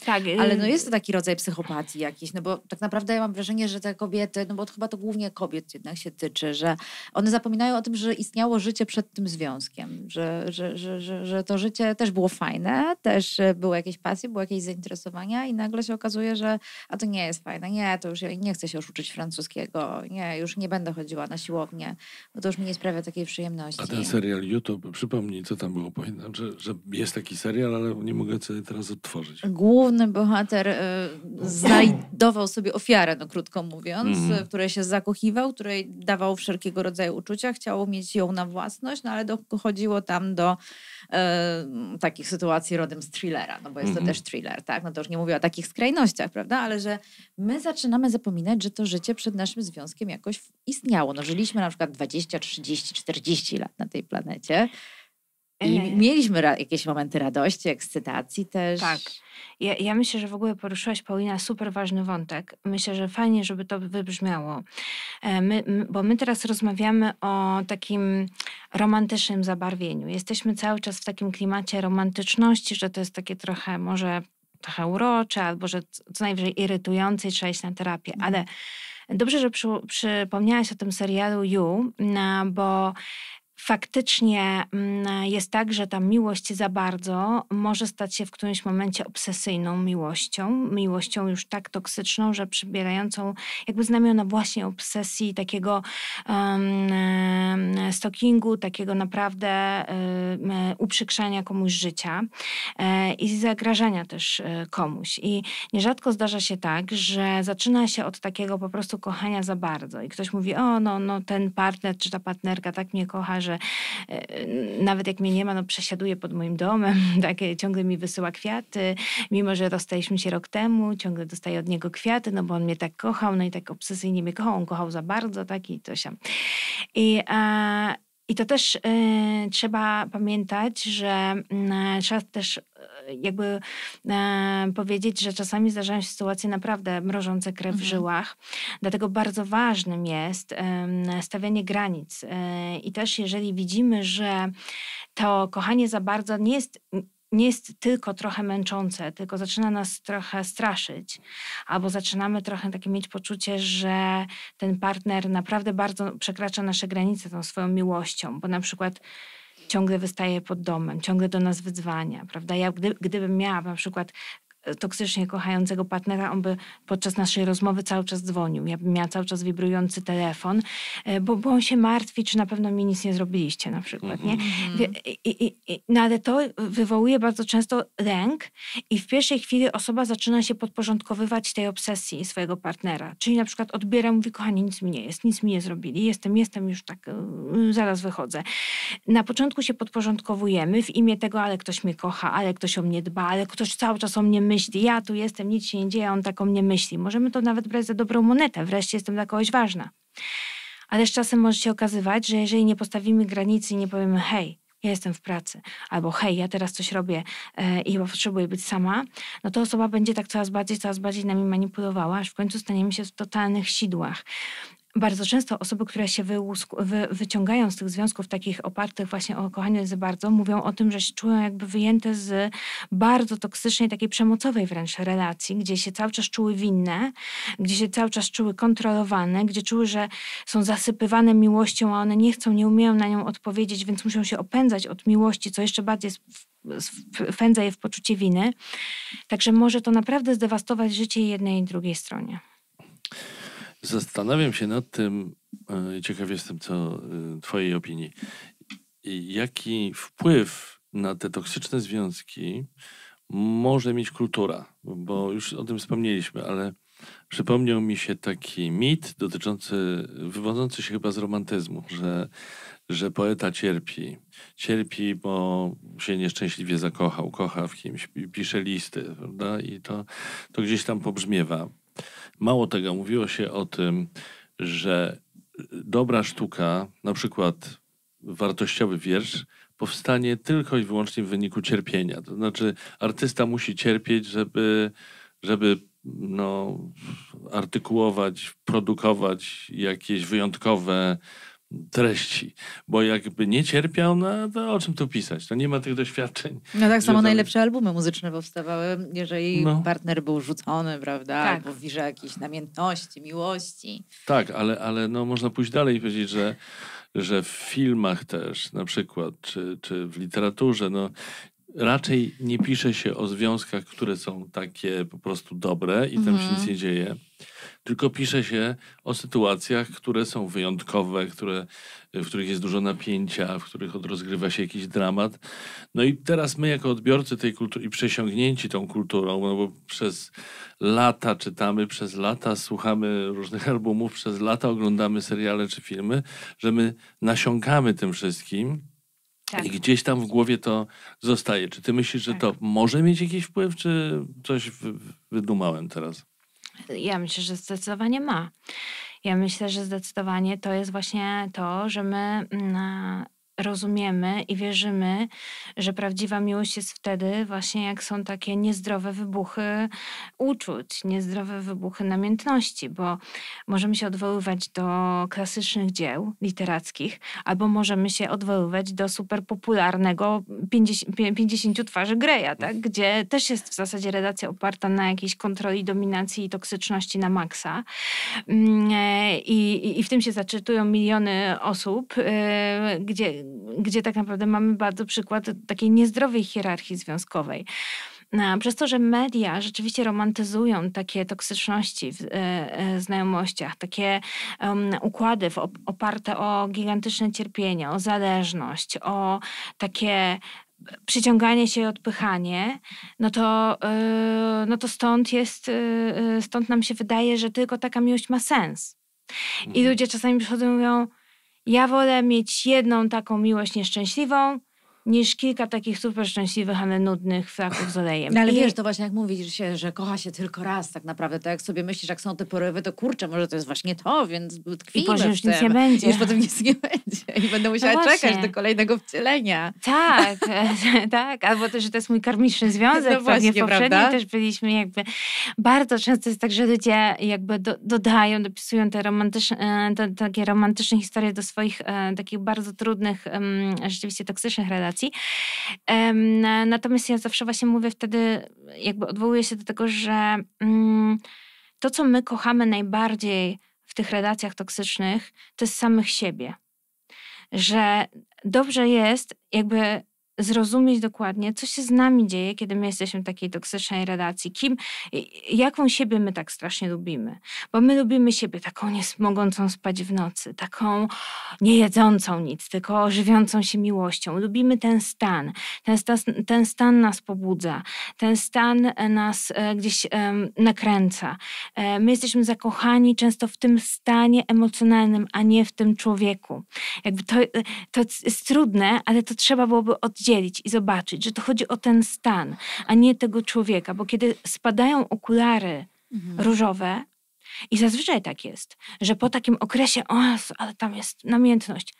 Tak. Y, Ale no jest to taki rodzaj psychopatii jakiś, no bo tak naprawdę ja mam wrażenie, że te kobiety, no bo chyba to głównie kobiet jednak się tyczy, że one zapominają o tym, że istniało życie przed tym związkiem, że, że, że, że, że to życie też było fajne fajne, też e, były jakieś pasje, były jakieś zainteresowania i nagle się okazuje, że a to nie jest fajne, nie, to już ja nie chcę się już uczyć francuskiego, nie, już nie będę chodziła na siłownię, bo to już mi nie sprawia takiej przyjemności. A ten serial YouTube, przypomnij, co tam było, pamiętam, że, że jest taki serial, ale nie mogę sobie teraz odtworzyć. Główny bohater y, znajdował sobie ofiarę, no krótko mówiąc, mm. której się zakochiwał, której dawał wszelkiego rodzaju uczucia, chciał mieć ją na własność, no ale dochodziło tam do takich sytuacji rodem z thrillera, no bo jest mm -hmm. to mhm. też thriller, tak? No to już nie mówię o takich skrajnościach, prawda? Ale że my zaczynamy zapominać, że to życie przed naszym związkiem jakoś istniało. No żyliśmy na przykład 20, 30, 40 lat na tej planecie. I mieliśmy jakieś momenty radości, ekscytacji też. Tak. Ja, ja, myślę, że w ogóle poruszyłaś, Paulina, super ważny wątek. Myślę, że fajnie, żeby to wybrzmiało. E, my, bo my teraz rozmawiamy o takim romantycznym zabarwieniu. Jesteśmy cały czas w takim klimacie romantyczności, że to jest takie trochę może trochę urocze, albo że co najwyżej irytujące i trzeba iść na terapię. Mhm. Ale dobrze, że przy, przypomniałaś o tym serialu You, bo faktycznie mm, jest tak, że ta miłość za bardzo może stać się w którymś momencie obsesyjną miłością, miłością już tak toksyczną, że przybierającą jakby znamiona właśnie obsesji, takiego um, stalkingu, takiego naprawdę um, uprzykrzania komuś życia um, i zagrażania też e, komuś. I nierzadko zdarza się tak, że zaczyna się od takiego po prostu kochania za bardzo i ktoś mówi, o no, no ten partner czy ta partnerka tak mnie kocha, że że e, nawet jak mnie nie ma, no przesiaduje pod moim domem, [LAUGHS] tak, e, ciągle mi wysyła kwiaty, mimo że rozstaliśmy się rok temu, ciągle dostaję od niego kwiaty, no bo on mnie tak kochał, no i tak obsesyjnie mnie kochał, on kochał za bardzo, tak, i to się. I, a, i to też y, trzeba pamiętać, że y, trzeba też y, jakby y, powiedzieć, że czasami zdarzają się sytuacje naprawdę mrożące krew mhm. w żyłach. Dlatego bardzo ważnym jest stawianie granic. Y, I też jeżeli widzimy, że to kochanie za bardzo nie jest nie jest tylko trochę męczące, tylko zaczyna nas trochę straszyć, albo zaczynamy trochę takie mieć poczucie, że ten partner naprawdę bardzo przekracza nasze granice tą swoją miłością, bo na przykład ciągle wystaje pod domem, ciągle do nas wyzwania, prawda? Ja gdy, gdybym miała na przykład toksycznie kochającego partnera, on by podczas naszej rozmowy cały czas dzwonił. Ja bym miała cały czas wibrujący telefon, e, bo, bo on się martwi, czy na pewno mi nic nie zrobiliście na przykład, nie? Mhm. I, i, i, no ale to wywołuje bardzo często lęk i w pierwszej chwili osoba zaczyna się podporządkowywać tej obsesji swojego partnera. Czyli na przykład odbiera, mówi, kochanie, nic mi nie jest, nic mi nie zrobili, jestem, jestem już tak, mm, zaraz wychodzę. Na początku się podporządkowujemy w imię tego, ale ktoś mnie kocha, ale ktoś o mnie dba, ale ktoś cały czas o mnie myśli, myśli, ja tu jestem, nic się nie dzieje, on tak o mnie myśli. Możemy to nawet brać za dobrą monetę, wreszcie jestem dla kogoś ważna. Ale z czasem może się okazywać, że jeżeli nie postawimy granicy i nie powiemy hej, ja jestem w pracy, albo hej, ja teraz coś robię e, i potrzebuję być sama, no to osoba będzie tak coraz bardziej, coraz bardziej nami manipulowała, aż w końcu staniemy się w totalnych sidłach bardzo często osoby, które się wy wyciągają z tych związków takich opartych właśnie o kochanie za bardzo, mówią o tym, że się czują jakby wyjęte z bardzo toksycznej, takiej przemocowej wręcz relacji, gdzie się cały czas czuły winne, gdzie się cały czas czuły kontrolowane, gdzie czuły, że są zasypywane miłością, a one nie chcą, nie umieją na nią odpowiedzieć, więc muszą się opędzać od miłości, co jeszcze bardziej wpędza je w poczucie winy. Także może to naprawdę zdewastować życie jednej i drugiej stronie. Zastanawiam się nad tym, e, ciekaw jestem co e, twojej opinii, jaki wpływ na te toksyczne związki może mieć kultura, bo już o tym wspomnieliśmy, ale przypomniał mi się taki mit dotyczący, wywodzący się chyba z romantyzmu, że, że poeta cierpi. Cierpi, bo się nieszczęśliwie zakochał, kocha w kimś, pisze listy, prawda? I to, to gdzieś tam pobrzmiewa. Mało tego, mówiło się o tym, że dobra sztuka, na przykład wartościowy wiersz, powstanie tylko i wyłącznie w wyniku cierpienia. To znaczy, artysta musi cierpieć, żeby, żeby no, artykułować, produkować jakieś wyjątkowe treści, bo jakby nie cierpiał, no to o czym tu pisać? No nie ma tych doświadczeń. No tak samo najlepsze albumy muzyczne powstawały, jeżeli no. partner był rzucony, prawda? Tak. Albo w wirze jakiejś namiętności, miłości. Tak, ale, ale no można pójść dalej i powiedzieć, że że w filmach też na przykład, czy, czy w literaturze, no, raczej nie pisze się o związkach, które są takie po prostu dobre i tam się mhm. nic nie dzieje tylko pisze się o sytuacjach, które są wyjątkowe, które, w których jest dużo napięcia, w których rozgrywa się jakiś dramat. No i teraz my, jako odbiorcy tej kultury i przesiągnięci tą kulturą, no bo przez lata czytamy, przez lata słuchamy różnych [LAUGHS] albumów, przez lata oglądamy seriale czy filmy, że my nasiąkamy tym wszystkim. Tak. I gdzieś tam w głowie to zostaje. Czy ty myślisz, że tak. to może mieć jakiś wpływ, czy coś wydumałem teraz? Ja myślę, że zdecydowanie ma. Ja myślę, że zdecydowanie to jest właśnie to, że my na mm, rozumiemy i wierzymy, że prawdziwa miłość jest wtedy właśnie jak są takie niezdrowe wybuchy uczuć, niezdrowe wybuchy namiętności, bo możemy się odwoływać do klasycznych dzieł literackich, albo możemy się odwoływać do superpopularnego 50, 50 twarzy Greya, no. tak? gdzie też jest w zasadzie redacja oparta na jakiejś kontroli, dominacji i toksyczności na maksa. Mm, e, I, i w tym się zaczytują miliony osób, e, gdzie, gdzie tak naprawdę mamy bardzo przykład takiej niezdrowej hierarchii związkowej. Przez to, że media rzeczywiście romantyzują takie toksyczności w e, e, znajomościach, takie układy oparte o gigantyczne cierpienie, o zależność, o takie przyciąganie się i odpychanie, no to, e, no to stąd jest, stąd nam się wydaje, że tylko taka miłość ma sens. I mhm. ludzie czasami przychodzą i mówią, ja wolę mieć jedną taką miłość nieszczęśliwą, niż kilka takich super szczęśliwych, ale nudnych fraków z olejem. No ale I... wiesz, to właśnie jak mówisz, się, że kocha się tylko raz tak naprawdę, to jak sobie myślisz, jak są te porywy, to kurczę, może to jest właśnie to, więc tkwimy I potem już nic nie będzie. już potem nic nie będzie. I będę no musiała no czekać do kolejnego wcielenia. Tak, [LAUGHS] tak. Albo też, że to jest mój karmiczny związek. No tak, właśnie, prawda? też byliśmy jakby... Bardzo często jest tak, że ludzie jakby do, dodają, dopisują te, romantyczne, e, te takie romantyczne historie do swoich e, takich bardzo trudnych, e, rzeczywiście toksycznych relacji relacji. Natomiast ja zawsze właśnie mówię wtedy, jakby odwołuję się do tego, że mm, to, co my kochamy najbardziej w tych relacjach toksycznych, to jest samych siebie. Że dobrze jest jakby zrozumieć dokładnie, co się z nami dzieje, kiedy my jesteśmy w takiej toksycznej relacji, kim, jaką siebie my tak strasznie lubimy. Bo my lubimy siebie taką nie mogącą spać w nocy, taką nie jedzącą nic, tylko żywiącą się miłością. Lubimy ten stan. Ten, sta, ten stan nas pobudza. Ten stan e, nas e, gdzieś nakręca. E, my jesteśmy zakochani często w tym stanie emocjonalnym, a nie w tym człowieku. Jakby to, to jest trudne, ale to trzeba byłoby od rozdzielić i zobaczyć, że to chodzi o ten stan, a nie tego człowieka, bo kiedy spadają okulary mhm. różowe, i zazwyczaj tak jest, że po takim okresie, o, ale tam jest namiętność,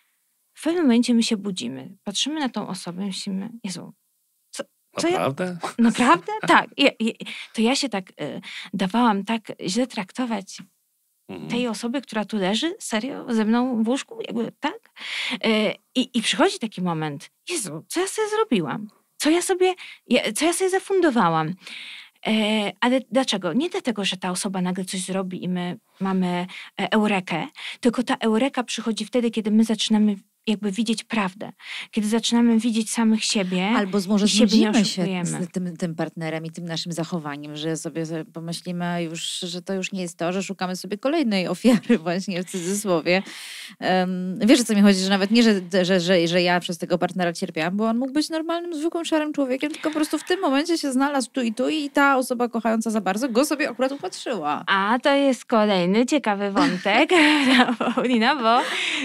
w pewnym momencie my się budzimy, patrzymy na tą osobę i myślimy, Jezu, co, co Naprawdę? Ja, naprawdę? tak. Ja, ja, to ja się tak y, dawałam tak źle traktować Mhm. tej osoby, która tu leży, serio, ze mną w łóżku, jakby tak? E, I, i przychodzi taki moment, Jezu, co ja sobie zrobiłam? Co ja sobie, co ja sobie zafundowałam? E, ale dlaczego? Nie dlatego, że ta osoba nagle coś zrobi i my mamy e, eurekę, tylko ta eureka przychodzi wtedy, kiedy my zaczynamy jakby widzieć prawdę, kiedy zaczynamy widzieć samych siebie. Albo może znudzimy się z tym, tym, partnerem i tym naszym zachowaniem, że sobie pomyślimy już, że to już nie jest to, że szukamy sobie kolejnej ofiary [LAUGHS] właśnie w cudzysłowie. Um, wiesz o co mi chodzi, że nawet nie, że, że, że, że ja przez tego partnera cierpiałam, bo on mógł być normalnym, zwykłym, szarym człowiekiem, tylko po prostu w tym momencie się znalazł tu i tu i ta osoba kochająca za bardzo go sobie akurat upatrzyła. A to jest kolejny ciekawy wątek, [LAUGHS] Paulina, bo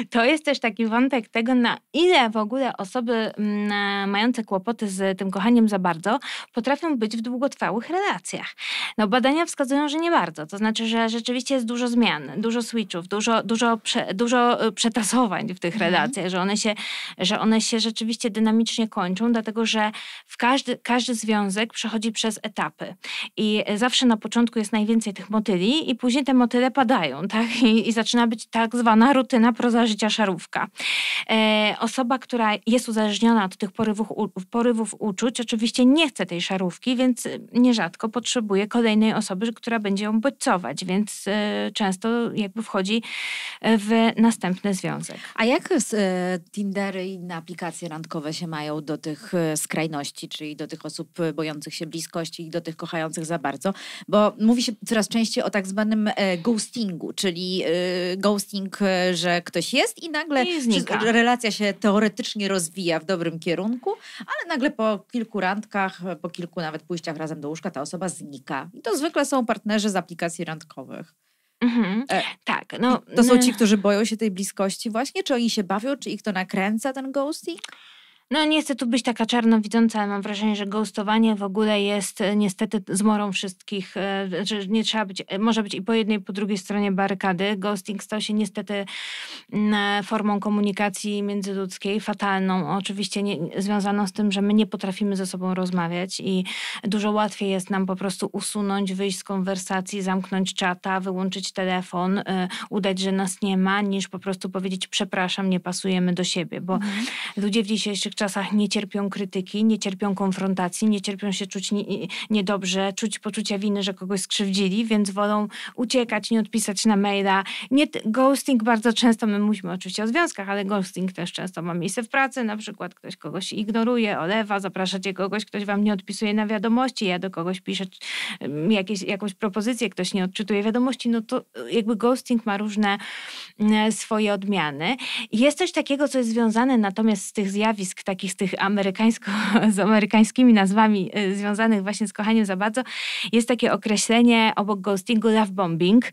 to jest też taki wątek przypadek tego, na ile w ogóle osoby mm, e, mające kłopoty z tym kochaniem za bardzo potrafią być w długotrwałych relacjach. No, badania wskazują, że nie bardzo. To znaczy, że rzeczywiście jest dużo zmian, dużo switchów, dużo, dużo, prze, dużo e, przetasowań w tych mhm. relacjach, że one, się, że one się rzeczywiście dynamicznie kończą, dlatego że w każdy, każdy związek przechodzi przez etapy. I zawsze na początku jest najwięcej tych motyli, i później te motyle padają, tak? I, i zaczyna być tak zwana rutyna proza życia szarówka. E, osoba, która jest uzależniona od tych porywów, porywów uczuć, oczywiście nie chce tej szarówki, więc e, nierzadko potrzebuje kolejnej osoby, która będzie ją bodźcować, więc e, często jakby wchodzi w następny związek. A jak Tindery i inne aplikacje randkowe się mają do tych skrajności, czyli do tych osób bojących się bliskości i do tych kochających za bardzo? Bo mówi się coraz częściej o tak zwanym ghostingu, czyli ghosting, że ktoś jest i nagle I znika relacja się teoretycznie rozwija w dobrym kierunku, ale nagle po kilku randkach, po kilku nawet pójściach razem do łóżka ta osoba znika. I to zwykle są partnerzy z aplikacji randkowych. Mhm. E, tak. No, to są mm. ci, którzy boją się tej bliskości właśnie? Czy oni się bawią? Czy ich to nakręca ten ghosting? No nie chcę tu być taka czarnowidząca, ale mam wrażenie, że ghostowanie w ogóle jest e, niestety zmorą wszystkich, e, że nie trzeba być, e, może być i po jednej, i po drugiej stronie barykady. Ghosting stał się niestety mm, formą komunikacji międzyludzkiej, fatalną, oczywiście nie, związaną z tym, że my nie potrafimy ze sobą rozmawiać i dużo łatwiej jest nam po prostu usunąć, wyjść z konwersacji, zamknąć czata, wyłączyć telefon, udać, że nas nie ma, niż po prostu powiedzieć przepraszam, nie pasujemy do siebie, bo mhm. ludzie w dzisiejszych czasach nie cierpią krytyki, nie cierpią konfrontacji, nie cierpią się czuć niedobrze, czuć poczucia winy, że kogoś skrzywdzili, więc wolą uciekać, nie odpisać na maila. Nie, ghosting bardzo często, my mówimy oczywiście o związkach, ale ghosting też często ma miejsce w pracy, na przykład ktoś kogoś ignoruje, olewa, zapraszacie kogoś, ktoś wam nie odpisuje na wiadomości, ja do kogoś piszę mm, jakieś, jakąś propozycję, ktoś nie odczytuje wiadomości, no to jakby ghosting ma różne mm, swoje odmiany. Jest coś takiego, co jest związane natomiast z tych zjawisk takich z tych amerykańsko, [LAUGHS] z amerykańskimi nazwami y, związanych właśnie z kochaniem za bardzo, jest takie określenie obok ghostingu love bombing,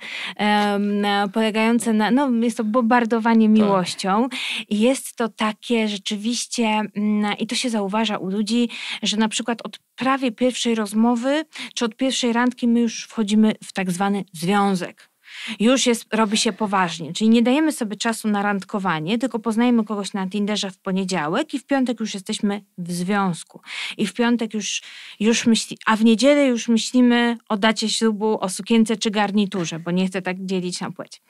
polegające na, no jest to bombardowanie tak. miłością. Jest to takie rzeczywiście, mm, i to się zauważa u ludzi, że na przykład od prawie pierwszej rozmowy, czy od pierwszej randki my już wchodzimy w tak zwany związek już jest, robi się poważnie. Czyli nie dajemy sobie czasu na randkowanie, tylko poznajemy kogoś na Tinderze w poniedziałek i w piątek już jesteśmy w związku. I w piątek już, już myśli, a w niedzielę już myślimy o dacie ślubu, o sukience czy garniturze, bo nie chcę tak dzielić na płeć.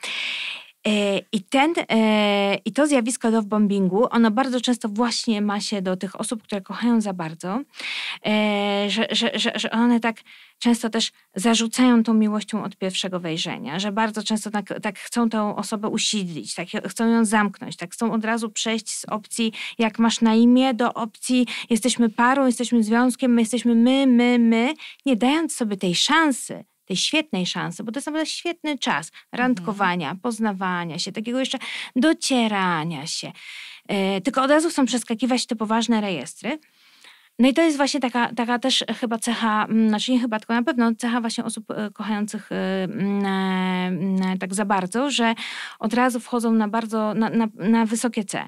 E, I, ten, e, I to zjawisko love bombingu, ono bardzo często właśnie ma się do tych osób, które kochają za bardzo, e, że, że, że, że one tak często też zarzucają tą miłością od pierwszego wejrzenia, że bardzo często tak, tak chcą tę osobę usidlić, tak chcą ją zamknąć, tak chcą od razu przejść z opcji, jak masz na imię, do opcji jesteśmy parą, jesteśmy związkiem, my jesteśmy my, my, my, nie dając sobie tej szansy, tej świetnej szansy, bo to jest naprawdę świetny czas mhm. randkowania, poznawania się, takiego jeszcze docierania się. E, tylko od razu chcą przeskakiwać te poważne rejestry, no i to jest właśnie taka, taka też chyba cecha, mm, znaczy nie chyba, tylko na pewno cecha właśnie osób e, kochających e, e, tak za bardzo, że od razu wchodzą na bardzo, na, na, na wysokie C.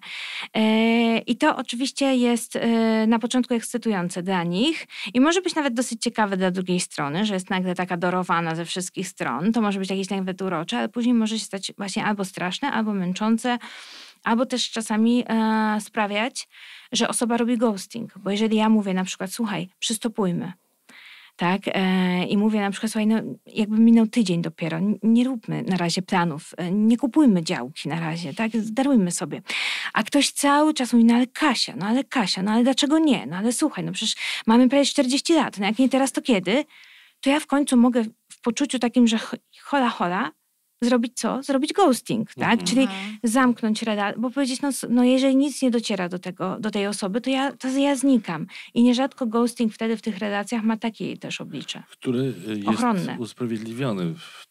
I to oczywiście jest na początku ekscytujące dla nich i może być nawet dosyć ciekawe dla drugiej strony, że jest nagle taka dorowana ze wszystkich stron. To może być jakieś nawet urocze, ale później może się stać właśnie albo straszne, albo męczące, albo też czasami e, sprawiać, że osoba robi ghosting. Bo jeżeli ja mówię na przykład, słuchaj, przystopujmy, tak? E, I mówię na przykład, słuchaj, no, jakby minął tydzień dopiero, nie, nie róbmy na razie planów, e, nie kupujmy działki na razie, tak? Zdarujmy sobie. A ktoś cały czas mówi, no ale Kasia, no ale Kasia, no ale dlaczego nie? No ale słuchaj, no przecież mamy prawie 40 lat, no jak nie teraz, to kiedy? To ja w końcu mogę w poczuciu takim, że hola, hola, zrobić co? Zrobić ghosting, tak? Mhm. Czyli mhm. zamknąć relację, bo powiedzieć, no, no jeżeli nic nie dociera do, tego, do tej osoby, to ja, to ja znikam. I nierzadko ghosting wtedy w tych relacjach ma takie też oblicze. Który y, jest ochronne. usprawiedliwiony w, w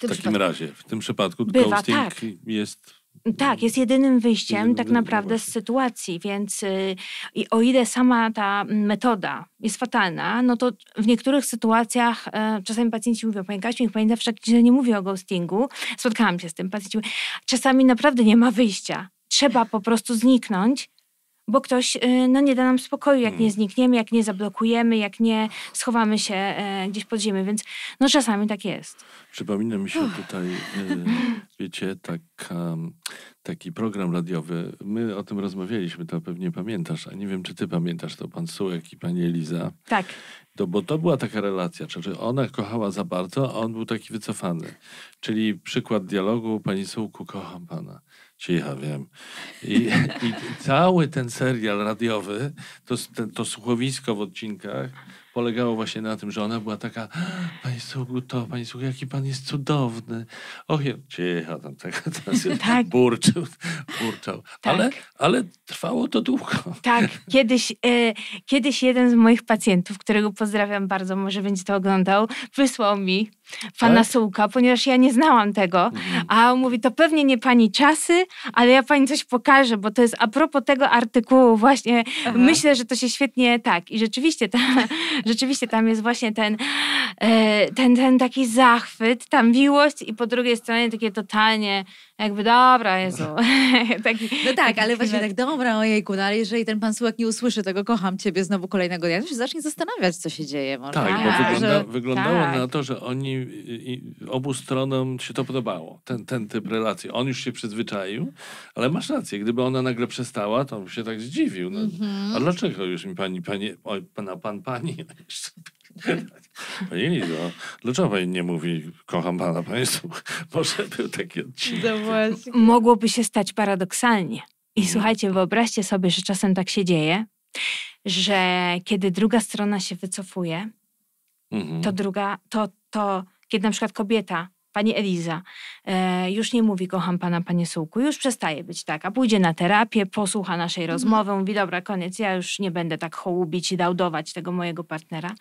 takim przypadku. razie. W tym przypadku Bywa, ghosting tak. jest tak, jest jedynym wyjściem jedynym tak naprawdę z sytuacji, więc y, i o ile sama ta metoda jest fatalna, no to w niektórych sytuacjach e, czasami pacjenci mówią, pani Kasiu, niech pani zawsze nie mówi o ghostingu. Spotkałam się z tym pacjentem. Czasami naprawdę nie ma wyjścia. Trzeba po prostu zniknąć, bo ktoś y, no, nie da nam spokoju, jak nie mm. znikniemy, jak nie zablokujemy, jak nie schowamy się e, gdzieś pod ziemię, więc no czasami tak jest. Przypomina mi się tutaj, e, wiecie, taki program radiowy. My o tym rozmawialiśmy, to pewnie pamiętasz, a nie wiem, czy ty pamiętasz, to pan Sułek i pani Eliza. Tak. To, bo to była taka relacja, czyli znaczy ona kochała za bardzo, a on był taki wycofany. Czyli przykład dialogu, pani Sułku, kocham pana. Cicha, wiem. I, I, cały ten serial radiowy, to, to słuchowisko w odcinkach, polegało właśnie na tym, że ona była taka, ah, panie sługu to, panie sługu, jaki pan jest cudowny. Och, ja, cicho tam tak, [LAUGHS] [LAUGHS] tak. burczył, burczał. Tak. Ale, ale trwało to długo. Tak, kiedyś, e, kiedyś jeden z moich pacjentów, którego pozdrawiam bardzo, może będzie to oglądał, wysłał mi pana tak? Sułka, ponieważ ja nie znałam tego, mhm. a on mówi, to pewnie nie pani czasy, ale ja pani coś pokażę, bo to jest a propos tego artykułu właśnie, Aha. myślę, że to się świetnie tak i rzeczywiście ta rzeczywiście tam jest właśnie ten, e, ten, ten taki zachwyt, tam miłość i po drugiej stronie takie totalnie jakby dobra, Jezu. No. [LAUGHS] taki, no tak, ale właśnie tak, dobra, ojejku, no ale jeżeli ten pan Sułek nie usłyszy tego, kocham ciebie znowu kolejnego dnia, to się zacznie zastanawiać, co się dzieje. Może. Tak, bo wygląda, że, wyglądało tak. na to, że oni i, obu stronom się to podobało, ten, ten typ relacji. On już się przyzwyczaił, ale masz rację, gdyby ona nagle przestała, to on się tak zdziwił. No, mm -hmm. A dlaczego już mi pani, pani, oj, pana, pan, pani, [LAUGHS] Pani Lizo, dlaczego pani nie mówi kocham pana państwu? Może był taki odcinek. No Mogłoby się stać paradoksalnie. I słuchajcie, wyobraźcie sobie, że czasem tak się dzieje, że kiedy druga strona się wycofuje, mhm. to druga, to, to kiedy na przykład kobieta Pani Eliza, e, już nie mówi kocham pana, panie Sułku, już przestaje być taka. Pójdzie na terapię, posłucha naszej mhm. rozmowy, mówi dobra, koniec, ja już nie będę tak hołubić i dałdować tego mojego partnera.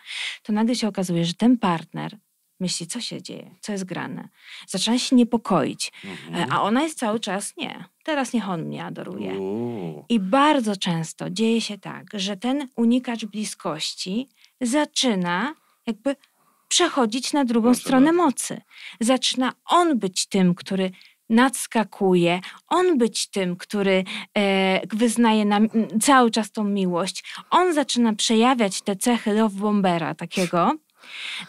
To nagle się okazuje, że ten partner myśli, co się dzieje, co jest grane. Zaczyna się niepokoić, e, mhm. a ona jest cały czas nie. Teraz niech on mnie adoruje. Uuu. I bardzo często dzieje się tak, że ten unikacz bliskości zaczyna jakby przechodzić na drugą stronę mocy. Zaczyna on być tym, który nadskakuje, on być tym, który e, wyznaje nam cały czas tą miłość. On zaczyna przejawiać te cechy love bombera takiego.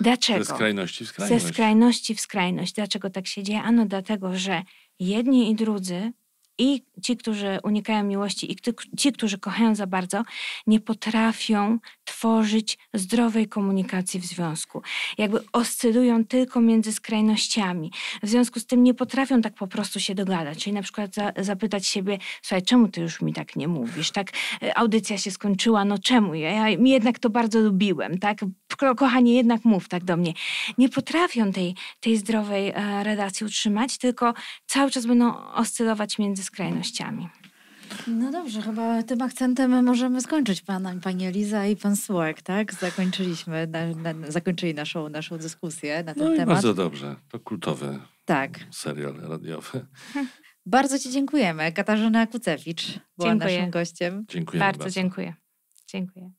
Dlaczego? Ze skrajności w skrajność. Ze skrajności w skrajność. Dlaczego tak się dzieje? Ano dlatego, że jedni i drudzy i ci, którzy unikają miłości, i ci, którzy kochają za bardzo, nie potrafią tworzyć zdrowej komunikacji w związku. Jakby oscylują tylko między skrajnościami. W związku z tym nie potrafią tak po prostu się dogadać. Czyli na przykład za, zapytać siebie, słuchaj, czemu ty już mi tak nie mówisz? Tak, e, audycja się skończyła, no czemu? Ja, ja jednak to bardzo lubiłem, tak? Kochanie, jednak mów tak do mnie. Nie potrafią tej, tej zdrowej e, relacji utrzymać, tylko cały czas będą oscylować między skrajnościami. No dobrze, chyba tym akcentem możemy skończyć pan, pani Eliza i pan Słek, tak? Zakończyliśmy, na, na, zakończyli naszą, naszą dyskusję na ten no temat. Bardzo dobrze, to kultowy tak. serial radiowy. [LAUGHS] Bardzo Ci dziękujemy. Katarzyna Kucewicz była dziękuję. naszym gościem. Dziękuję. Bardzo, bardzo dziękuję. Dziękuję.